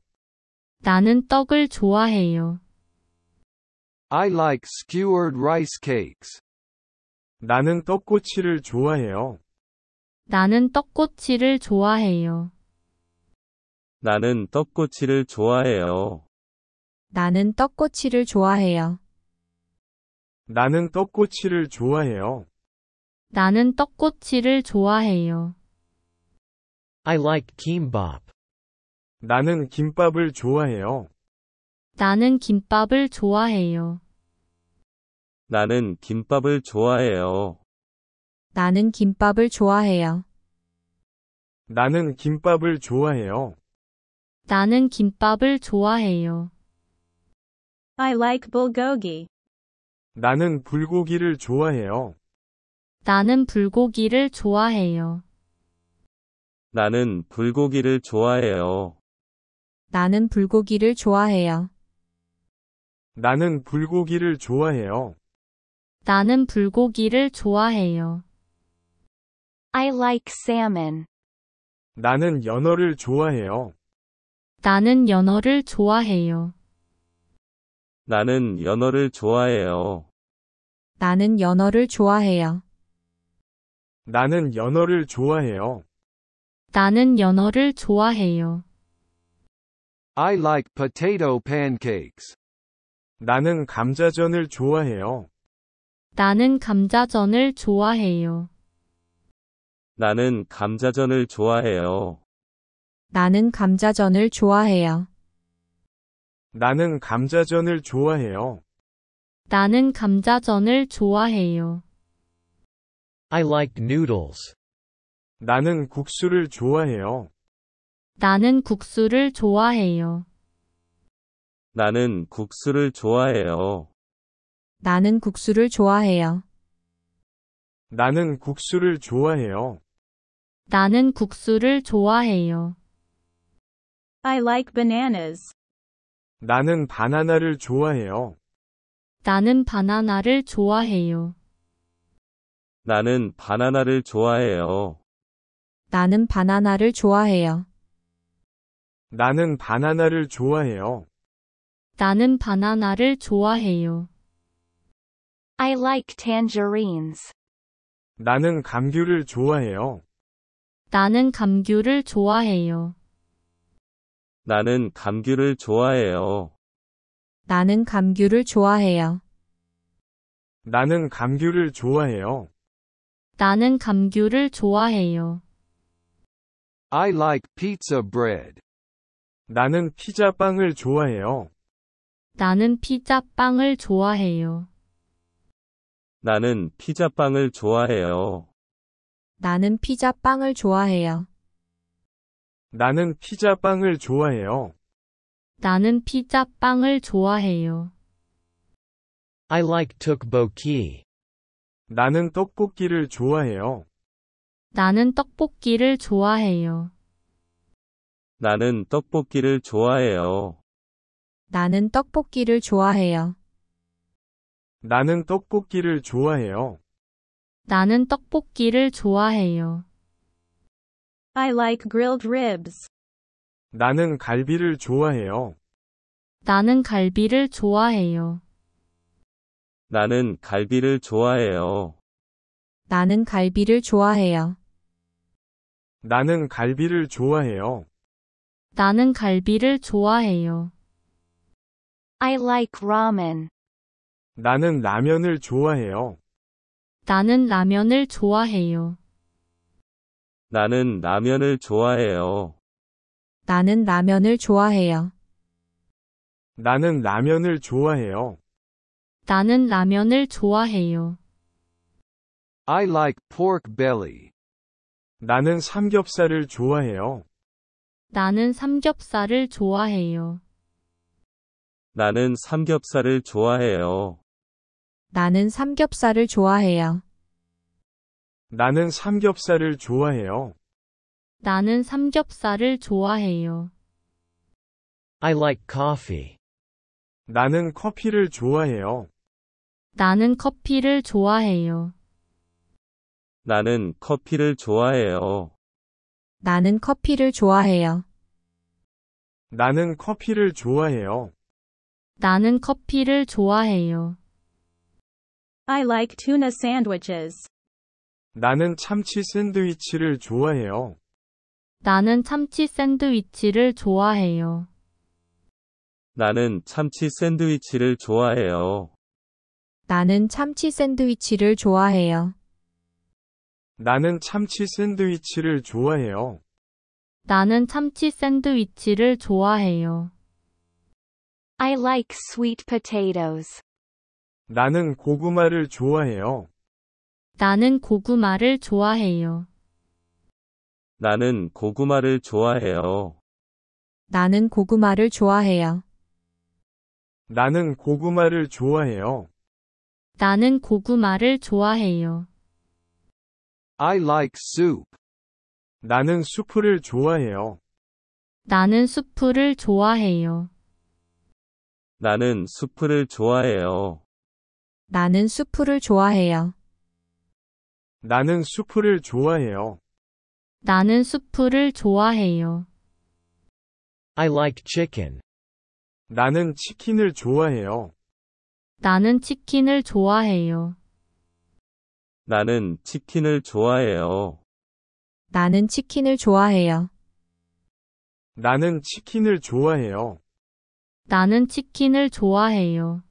나는 떡을 좋아해요. I like skewered rice cakes. 나는 떡꼬치를 좋아해요. 나는 떡꼬치를 좋아해요. 나는 떡꼬치를 좋아해요. 나는 떡꼬치를 좋아해요. 나는 떡꼬치를 좋아해요. 나는 떡꼬치를 좋아해요. I like kimbap. 나는 김밥을 좋아해요. 나는 김밥을 좋아해요. 나는 김밥을 좋아해요. 나는 김밥을 좋아해요. 나는 김밥을 좋아해요. 나는 김밥을 좋아해요. I like bulgogi. 나는 불고기를 좋아해요. 나는 불고기를 좋아해요. 나는 불고기를 좋아해요. 나는 불고기를 좋아해요. 나는 불고기를 좋아해요. 나는 불고기를 좋아해요. I like salmon. 나는 연어를 좋아해요. 나는 연어를 좋아해요. 나는 연어를 좋아해요. 나는 연어를 좋아해요. 나는 연어를 좋아해요. 나는 연어를 좋아해요. I like potato pancakes. 나는 감자전을 좋아해요. 나는 감자전을 좋아해요. 나는 감자전을 좋아해요. 나는 감자전을 좋아해요. 나는 감자전을 좋아해요. 나는 감자전을 좋아해요. I like noodles. 나는 국수를 좋아해요. 나는 국수를 좋아해요. 나는 국수를 좋아해요. 나는 국수를 좋아해요. 나는 국수를 좋아해요. 나는 국수를 좋아해요. I like bananas. 나는 바나나를 좋아해요. 나는 바나나를 좋아해요. 나는 바나나를 좋아해요. 나는 바나나를 좋아해요. 나는 바나나를 좋아해요. 나는 바나나를 좋아해요. I like tangerines. 나는 감귤을 좋아해요. 나는 감귤을 좋아해요. 나는 감귤을 좋아해요. 나는 감귤을 좋아해요. 나는 감귤을 좋아해요. 나는 감귤을 좋아해요. I like pizza bread. 나는 피자 빵을 좋아해요. 나는 피자 빵을 좋아해요. 나는 피자빵을 좋아해요. 나는 피자빵을 좋아해요. 나는 피자빵을 좋아해요. 나는 피자빵을 좋아해요. I like tteokbokki. 나는 떡볶이를 좋아해요. 나는 떡볶이를 좋아해요. 나는 떡볶이를 좋아해요. 나는 떡볶이를 좋아해요. 나는 떡볶이를 좋아해요. 나는 떡볶이를 좋아해요. I like grilled ribs. 나는 갈비를 좋아해요. 나는 갈비를 좋아해요. 나는 갈비를 좋아해요. 나는 갈비를 좋아해요. 나는 갈비를 좋아해요. 나는 갈비를 좋아해요. I like ramen. 나는 라면을 좋아해요. 나는 라면을 좋아해요. 나는 라면을 좋아해요. 나는 라면을 좋아해요. 나는 라면을 좋아해요. 나는 라면을 좋아해요. I like pork belly. 나는 삼겹살을 좋아해요. 나는 삼겹살을 좋아해요. 나는 삼겹살을 좋아해요. 나는 삼겹살을 좋아해요. 나는 삼겹살을 좋아해요. 나는 삼겹살을 좋아해요. I like coffee. 나는 커피를 좋아해요. 나는 커피를 좋아해요. 나는 커피를 좋아해요. 나는 커피를 좋아해요. 나는 커피를 좋아해요. 나는 커피를 좋아해요. I like tuna sandwiches. 나는 참치 샌드위치를 좋아해요. 나는 참치 샌드위치를 좋아해요. 나는 참치 샌드위치를 좋아해요. 나는 참치 샌드위치를 좋아해요. 나는 참치 샌드위치를 좋아해요. 나는 참치 샌드위치를 좋아해요. I like sweet potatoes. 나는 고구마를 좋아해요. 나는 고구마를 좋아해요. 나는 고구마를 좋아해요. 나는 고구마를 좋아해요. 나는 고구마를 좋아해요. 나는 고구마를 좋아해요. I like soup. 나는 수프를 좋아해요. 나는 수프를 좋아해요. 나는 수프를 좋아해요. 나는 수프를 좋아해요. 나는 수프를 좋아해요. 나는 수프를 좋아해요. I like chicken. 나는 치킨을 좋아해요. 나는 치킨을 좋아해요. 나는 치킨을 좋아해요. 나는 치킨을 좋아해요. 나는 치킨을 좋아해요. 나는 치킨을 좋아해요.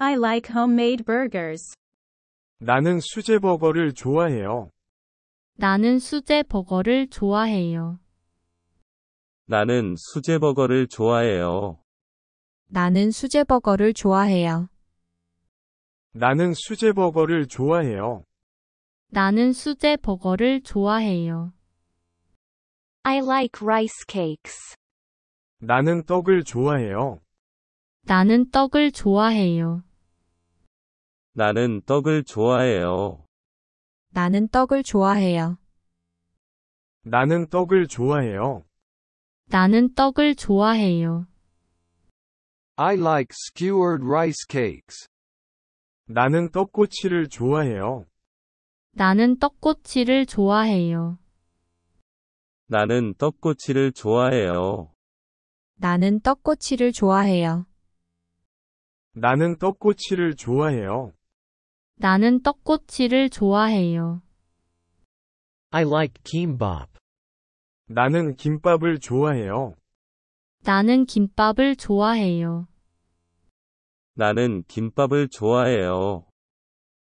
I like homemade burgers. 나는 수제 버거를 좋아해요. 나는 수제 버거를 좋아해요. 나는 수제 버거를 좋아해요. 나는 수제 버거를 좋아해요. 나는 수제 버거를 좋아해요. 나는 수제 버거를 좋아해요. I like rice cakes. 나는 떡을 좋아해요. 나는 떡을 좋아해요. 나는 떡을 좋아해요. 나는 떡을 좋아해요. 나는 떡을 좋아해요. 나는 떡을 좋아해요. I like skewered rice cakes. 나는 떡꼬치를 좋아해요. 나는 떡꼬치를 좋아해요. 나는 떡꼬치를 좋아해요. 나는 떡꼬치를 좋아해요. 나는 떡꼬치를 좋아해요. 나는 떡꼬치를 좋아해요. I like kimbap. 나는 김밥을 좋아해요. 나는 김밥을 좋아해요. 나는 김밥을 좋아해요.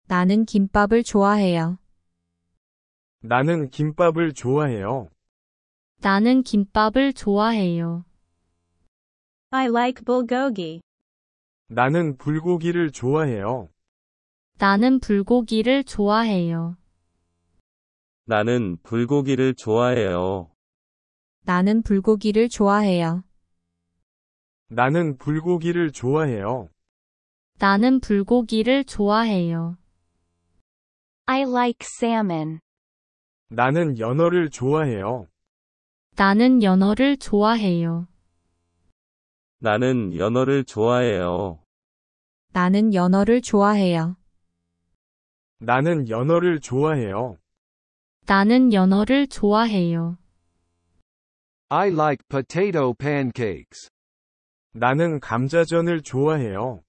나는 김밥을 좋아해요. 나는 김밥을 좋아해요. 나는 김밥을 좋아해요. I like bulgogi. 나는 불고기를 좋아해요. 나는 불고기를 좋아해요. 나는 불고기를 좋아해요. 나는 불고기를 좋아해요. 나는 불고기를 좋아해요. 나는 불고기를 좋아해요. I like salmon. 나는 연어를 좋아해요. 나는 연어를 좋아해요. 나는 연어를 좋아해요. 나는 연어를 좋아해요. 나는 연어를 좋아해요. 나는 연어를 좋아해요. I like potato pancakes. 나는 감자전을 좋아해요.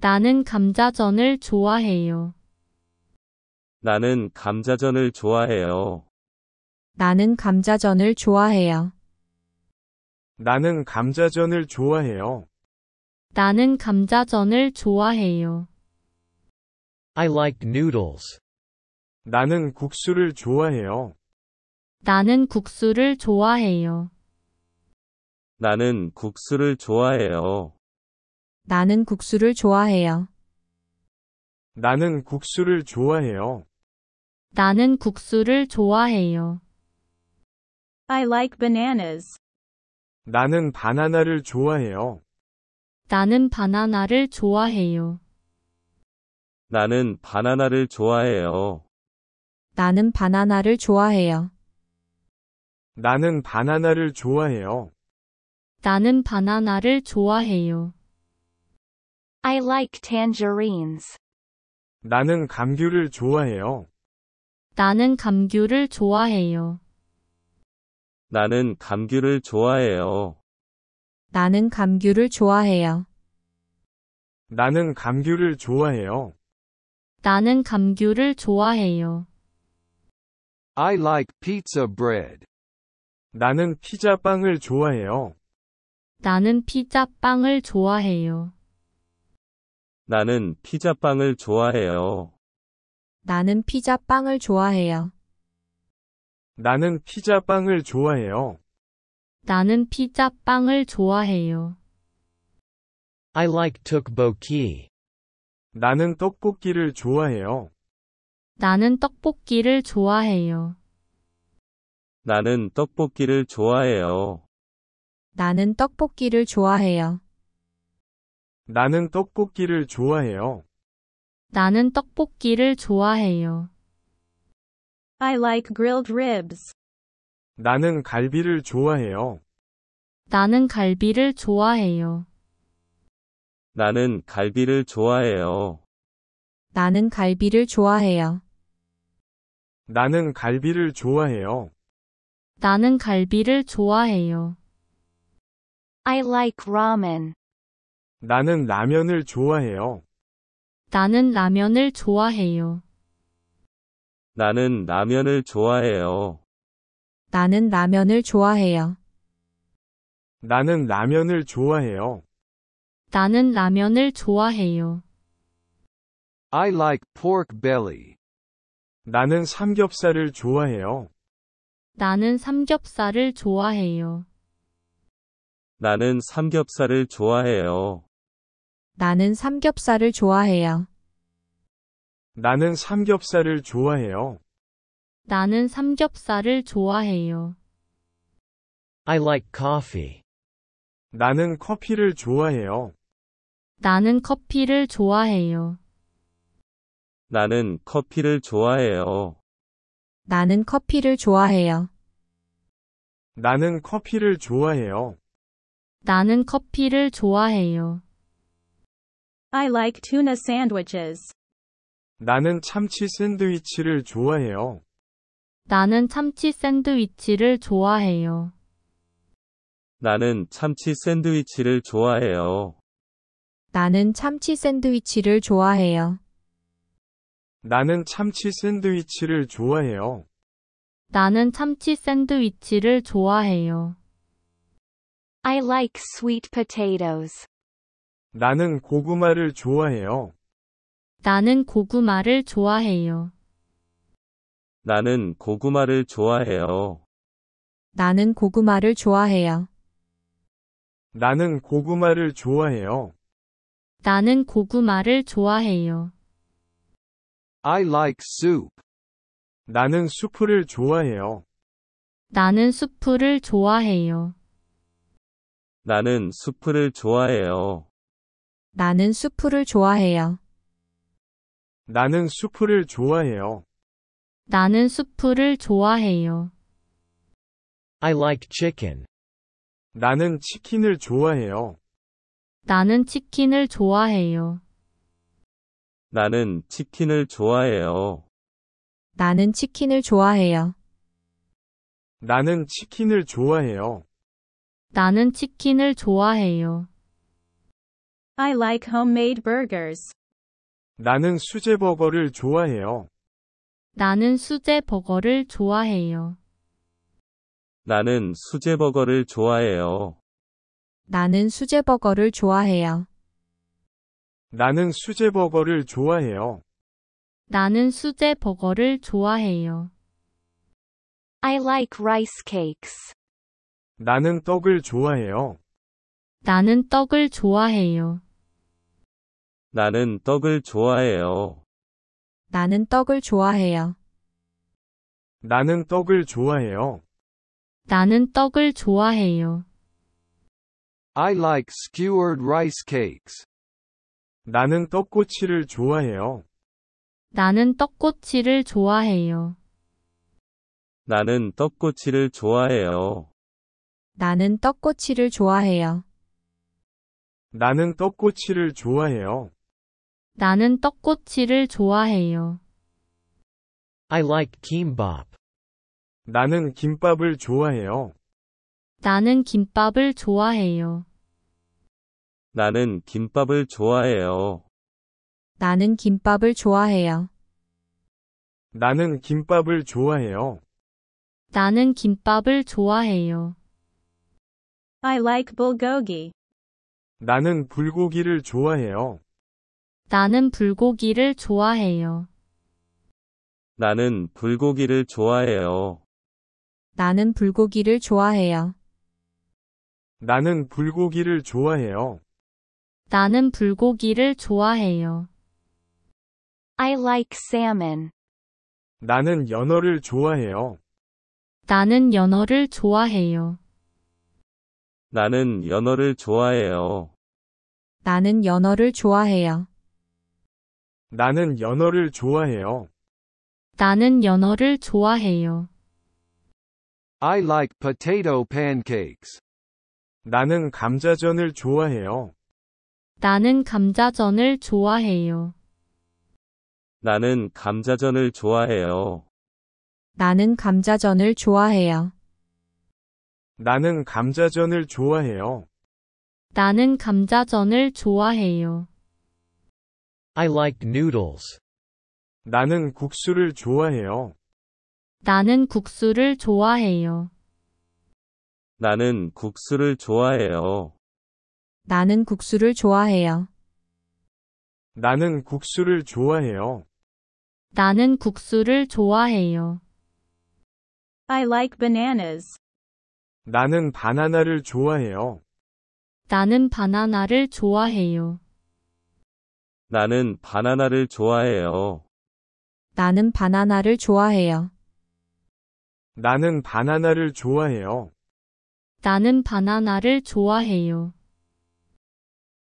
나는 감자전을 좋아해요. 나는 감자전을 좋아해요. 나는 감자전을 좋아해요. 나는 감자전을 좋아해요. 나는 감자전을 좋아해요. I like noodles. 나는 국수를 좋아해요. 나는 국수를 좋아해요. 나는 국수를 좋아해요. 나는 국수를 좋아해요. 나는 국수를 좋아해요. 나는 국수를 좋아해요. I like bananas. 나는 바나나를 좋아해요. 나는 바나나를 좋아해요. 나는 바나나를 좋아해요. 나는 바나나를 좋아해요. 나는 바나나를 좋아해요. 나는 바나나를 좋아해요. I like tangerines. 나는 감귤을 좋아해요. 나는 감귤을 좋아해요. 나는 감귤을 좋아해요. 나는 감귤을 좋아해요. 나는 감귤을 좋아해요. 나는 감귤을 좋아해요. I like pizza bread. 나는 피자 빵을 좋아해요. 나는 피자 빵을 좋아해요. 나는 피자 빵을 좋아해요. 나는 피자 빵을 좋아해요. 나는 피자 빵을 좋아해요. 나는 피자 빵을 좋아해요. I like tteokbokki. 나는 떡볶이를 좋아해요. 나는 떡볶이를 좋아해요. 나는 떡볶이를 좋아해요. 나는 떡볶이를 좋아해요. 나는 떡볶이를 좋아해요. 나는 떡볶이를 좋아해요. I like grilled ribs. 나는 갈비를 좋아해요. 나는 갈비를 좋아해요. 나는 갈비를 좋아해요. 나는 갈비를 좋아해요. 나는 갈비를 좋아해요. 나는 갈비를 좋아해요. I like ramen. 나는 라면을 좋아해요. 나는 라면을 좋아해요. 나는 라면을 좋아해요. 나는 라면을 좋아해요. 나는 라면을 좋아해요. 나는 라면을 좋아해요. I like pork belly. 나는 삼겹살을 좋아해요. 나는 삼겹살을 좋아해요. 나는 삼겹살을 좋아해요. 나는 삼겹살을 좋아해요. 나는 삼겹살을 좋아해요. 나는 삼겹살을 좋아해요. I like coffee. 나는 커피를 좋아해요. 나는 커피를 좋아해요. 나는 커피를 좋아해요. 나는 커피를 좋아해요. 나는 커피를 좋아해요. 나는 커피를 좋아해요. I like tuna sandwiches. 나는 참치 샌드위치를 좋아해요. 나는 참치 샌드위치를 좋아해요. 나는 참치 샌드위치를 좋아해요. 나는 참치 샌드위치를 좋아해요. 나는 참치 샌드위치를 좋아해요. 나는 참치 샌드위치를 좋아해요. I like sweet potatoes. 나는 고구마를 좋아해요. 나는 고구마를 좋아해요. 나는 고구마를 좋아해요. 나는 고구마를 좋아해요. 나는 고구마를 좋아해요. 나는 고구마를 좋아해요. I like soup. 나는 수프를 좋아해요. 나는 수프를 좋아해요. 나는 수프를 좋아해요. 나는 수프를 좋아해요. 나는 수프를 좋아해요. 나는 수프를 좋아해요. I like chicken. 나는 치킨을 좋아해요. 나는 치킨을 좋아해요. 나는 치킨을 좋아해요. 나는 치킨을 좋아해요. 나는 치킨을 좋아해요. 나는 치킨을 좋아해요. I like homemade burgers. 나는 수제 버거를 좋아해요. 나는 수제 버거를 좋아해요. 나는 수제 버거를 좋아해요. 나는 수제버거를 좋아해요. 나는 수제버거를 좋아해요. 나는 수제버거를 좋아해요. I like rice cakes. 나는 떡을 좋아해요. 나는 떡을 좋아해요. 나는 떡을 좋아해요. 나는 떡을 좋아해요. 나는 떡을 좋아해요. 나는 떡을 좋아해요. I like skewered rice cakes. 나는 떡꼬치를 좋아해요. 나는 떡꼬치를 좋아해요. 나는 떡꼬치를 좋아해요. 나는 떡꼬치를 좋아해요. 나는 떡꼬치를 좋아해요. 나는 떡꼬치를 좋아해요. I like kimbap. 나는 김밥을 좋아해요. 나는 김밥을 좋아해요. 나는 김밥을 좋아해요. 나는 김밥을 좋아해요. 나는 김밥을 좋아해요. 나는 김밥을 좋아해요. I like bulgogi. 나는 불고기를 좋아해요. 나는 불고기를 좋아해요. 나는 불고기를 좋아해요. 나는 불고기를 좋아해요. 나는 불고기를 좋아해요. 나는 불고기를 좋아해요. I like salmon. 나는 연어를 좋아해요. 나는 연어를 좋아해요. 나는 연어를 좋아해요. 나는 연어를 좋아해요. 나는 연어를 좋아해요. 나는 연어를 좋아해요. I like potato pancakes. 나는 감자전을 좋아해요. 나는 감자전을 좋아해요. 나는 감자전을 좋아해요. 나는 감자전을 좋아해요. 나는 감자전을 좋아해요. 나는 감자전을 좋아해요. I like noodles. 나는 국수를 좋아해요. 나는 국수를 좋아해요. 나는 국수를 좋아해요. 나는 국수를 좋아해요. 나는 국수를 좋아해요. 나는 국수를 좋아해요. I like bananas. 나는 바나나를 좋아해요. 나는 바나나를 좋아해요. 나는 바나나를 좋아해요. 나는 바나나를 좋아해요. 나는 바나나를 좋아해요. 나는 바나나를 좋아해요.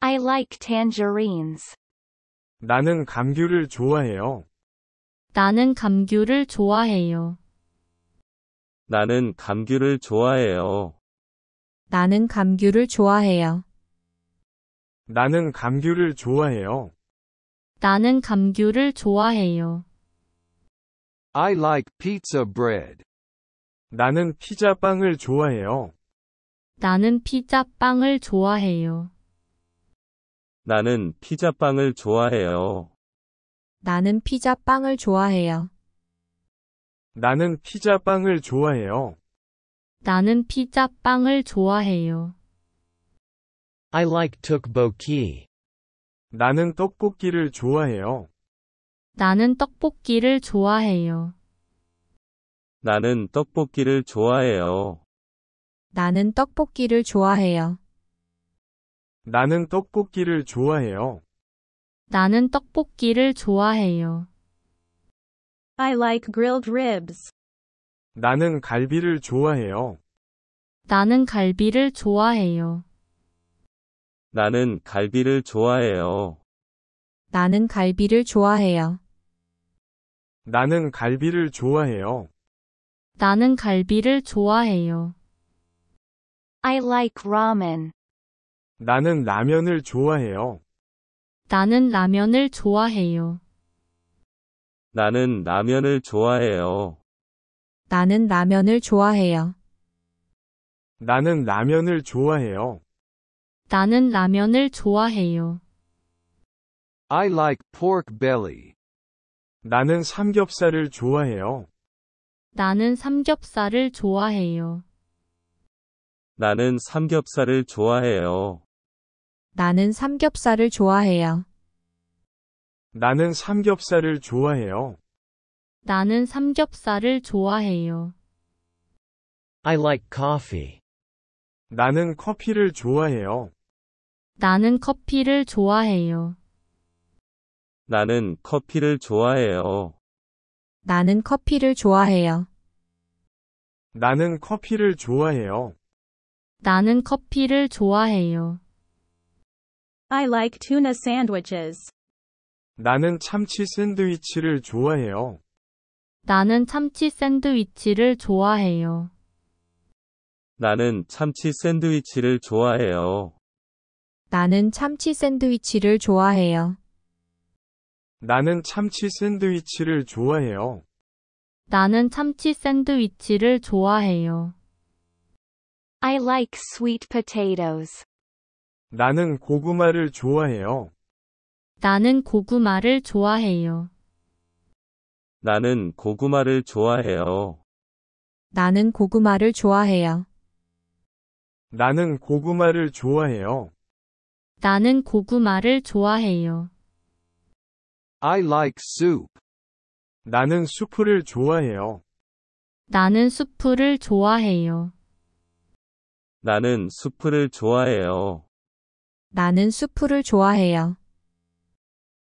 I like tangerines. 나는 감귤을 좋아해요. 나는 감귤을 좋아해요. 나는 감귤을 좋아해요. 나는 감귤을 좋아해요. 나는 감귤을 좋아해요. 나는 감귤을 좋아해요. I like pizza bread. 나는 피자 빵을 좋아해요. 나는 피자빵을 좋아해요. 나는 피자빵을 좋아해요. 나는 피자빵을 좋아해요. 나는 피자빵을 좋아해요. 나는 피자빵을 좋아해요. I like tteokbokki. 나는 떡볶이를 좋아해요. 나는 떡볶이를 좋아해요. 나는 떡볶이를 좋아해요. 나는 떡볶이를 좋아해요. 나는 떡볶이를 좋아해요. 나는 떡볶이를 좋아해요. I like grilled ribs. 나는 갈비를 좋아해요. 나는 갈비를 좋아해요. 나는 갈비를 좋아해요. 나는 갈비를 좋아해요. 나는 갈비를 좋아해요. 나는 갈비를 좋아해요. I like ramen. 나는 라면을 좋아해요. 나는 라면을 좋아해요. 나는 라면을 좋아해요. 나는 라면을 좋아해요. 나는 라면을 좋아해요. 나는 라면을 좋아해요. I like pork belly. 나는 삼겹살을 좋아해요. 나는 삼겹살을 좋아해요. 나는 삼겹살을 좋아해요. 나는 삼겹살을 좋아해요. 나는 삼겹살을 좋아해요. 나는 삼겹살을 좋아해요. I like coffee. 나는 커피를 좋아해요. 나는 커피를 좋아해요. 나는 커피를 좋아해요. 나는 커피를 좋아해요. 나는 커피를 좋아해요. 나는 커피를 좋아해요. I like tuna sandwiches. 나는 참치 샌드위치를 좋아해요. 나는 참치 샌드위치를 좋아해요. 나는 참치 샌드위치를 좋아해요. 나는 참치 샌드위치를 좋아해요. 나는 참치 샌드위치를 좋아해요. 나는 참치 샌드위치를 좋아해요. I like sweet potatoes. 나는 고구마를 좋아해요. 나는 고구마를 좋아해요. 나는 고구마를 좋아해요. 나는 고구마를 좋아해요. 나는 고구마를 좋아해요. 나는 고구마를 좋아해요. I like soup. 나는 수프를 좋아해요. 나는 수프를 좋아해요. 나는 수프를 좋아해요. 나는 수프를 좋아해요.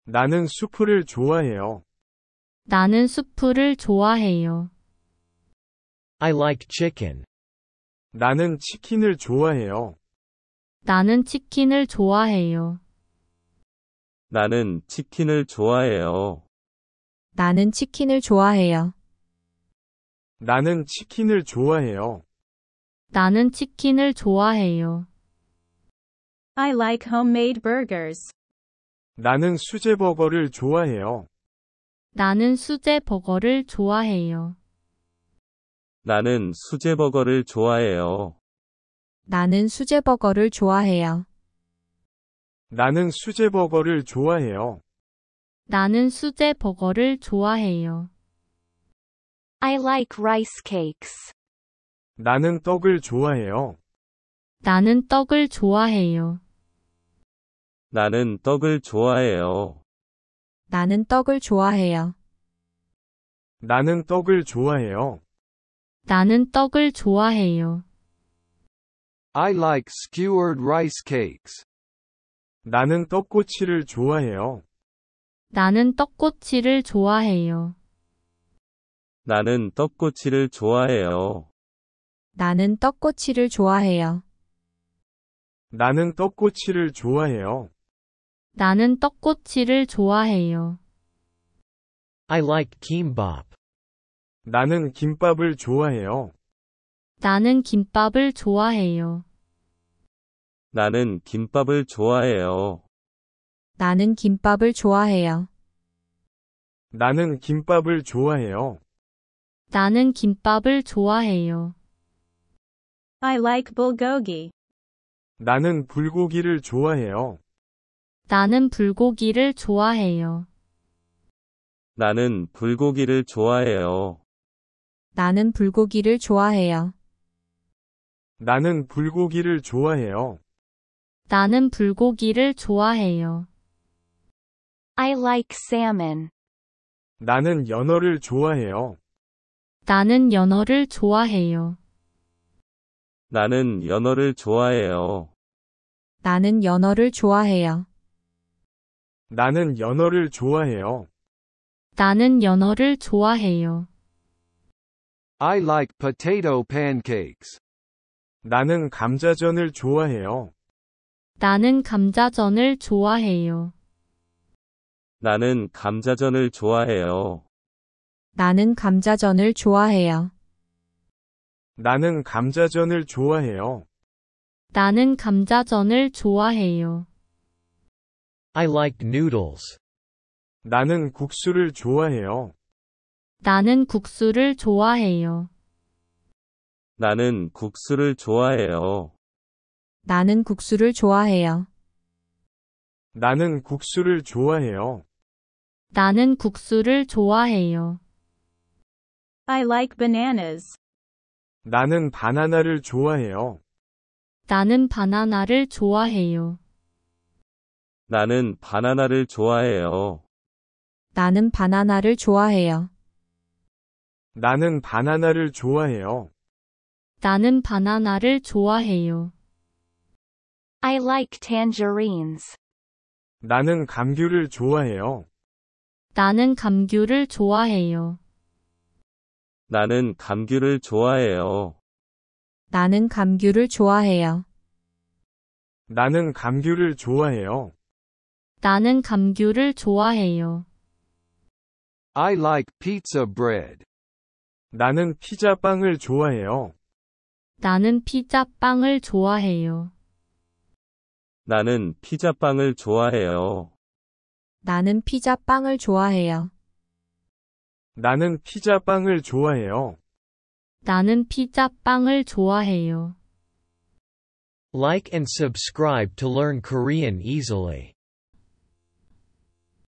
나는 수프를 좋아해요. 나는 수프를 좋아해요. I like chicken. 나는 치킨을 좋아해요. 나는 치킨을 좋아해요. 나는 치킨을 좋아해요. 나는 치킨을 좋아해요. 나는 치킨을 좋아해요. 나는 치킨을 좋아해요. I like homemade burgers. 나는 수제 버거를 좋아해요. 나는 수제 버거를 좋아해요. 나는 수제 버거를 좋아해요. 나는 수제 버거를 좋아해요. 나는 수제 버거를 좋아해요. 나는 수제 버거를 좋아해요. I like rice cakes. 나는 떡을 좋아해요. 나는 떡을 좋아해요. 나는 떡을 좋아해요. 나는 떡을 좋아해요. 나는 떡을 좋아해요. 나는 떡을 좋아해요. I like skewered rice cakes. 나는 떡꼬치를 좋아해요. 나는 떡꼬치를 좋아해요. 나는 떡꼬치를 좋아해요. 나는 떡꼬치를 좋아해요. 나는 떡꼬치를 좋아해요. 나는 떡꼬치를 좋아해요. I like kimbap. 나는 김밥을 좋아해요. 나는 김밥을 좋아해요. 나는 김밥을 좋아해요. 나는 김밥을 좋아해요. 나는 김밥을 좋아해요. 나는 김밥을 좋아해요. I like bulgogi. 나는 불고기를 좋아해요. 나는 불고기를 좋아해요. 나는 불고기를 좋아해요. 나는 불고기를 좋아해요. 나는 불고기를 좋아해요. 나는 불고기를 좋아해요. I like salmon. 나는 연어를 좋아해요. 나는 연어를 좋아해요. 나는 연어를 좋아해요. 나는 연어를 좋아해요. 나는 연어를 좋아해요. 나는 연어를 좋아해요. I like potato pancakes. 나는 감자전을 좋아해요. 나는 감자전을 좋아해요. 나는 감자전을 좋아해요. 나는 감자전을 좋아해요. 나는 감자전을 좋아해요. 나는 감자전을 좋아해요. I like noodles. 나는 국수를 좋아해요. 나는 국수를 좋아해요. 나는 국수를 좋아해요. 나는 국수를 좋아해요. 나는 국수를 좋아해요. 나는 국수를 좋아해요. I like bananas. 나는 바나나를 좋아해요. 나는 바나나를 좋아해요. 나는 바나나를 좋아해요. 나는 바나나를 좋아해요. 나는 바나나를 좋아해요. 나는 바나나를 좋아해요. I like tangerines. 나는 감귤을 좋아해요. 나는 감귤을 좋아해요. 나는 감귤을 좋아해요. 나는 감귤을 좋아해요. 나는 감귤을 좋아해요. 나는 감귤을 좋아해요. I like pizza bread. 나는 피자 빵을 좋아해요. 나는 피자 빵을 좋아해요. 나는 피자 빵을 좋아해요. 나는 피자 빵을 좋아해요. 나는 피자빵을 좋아해요. 나는 피자빵을 좋아해요. Like and subscribe to learn Korean easily.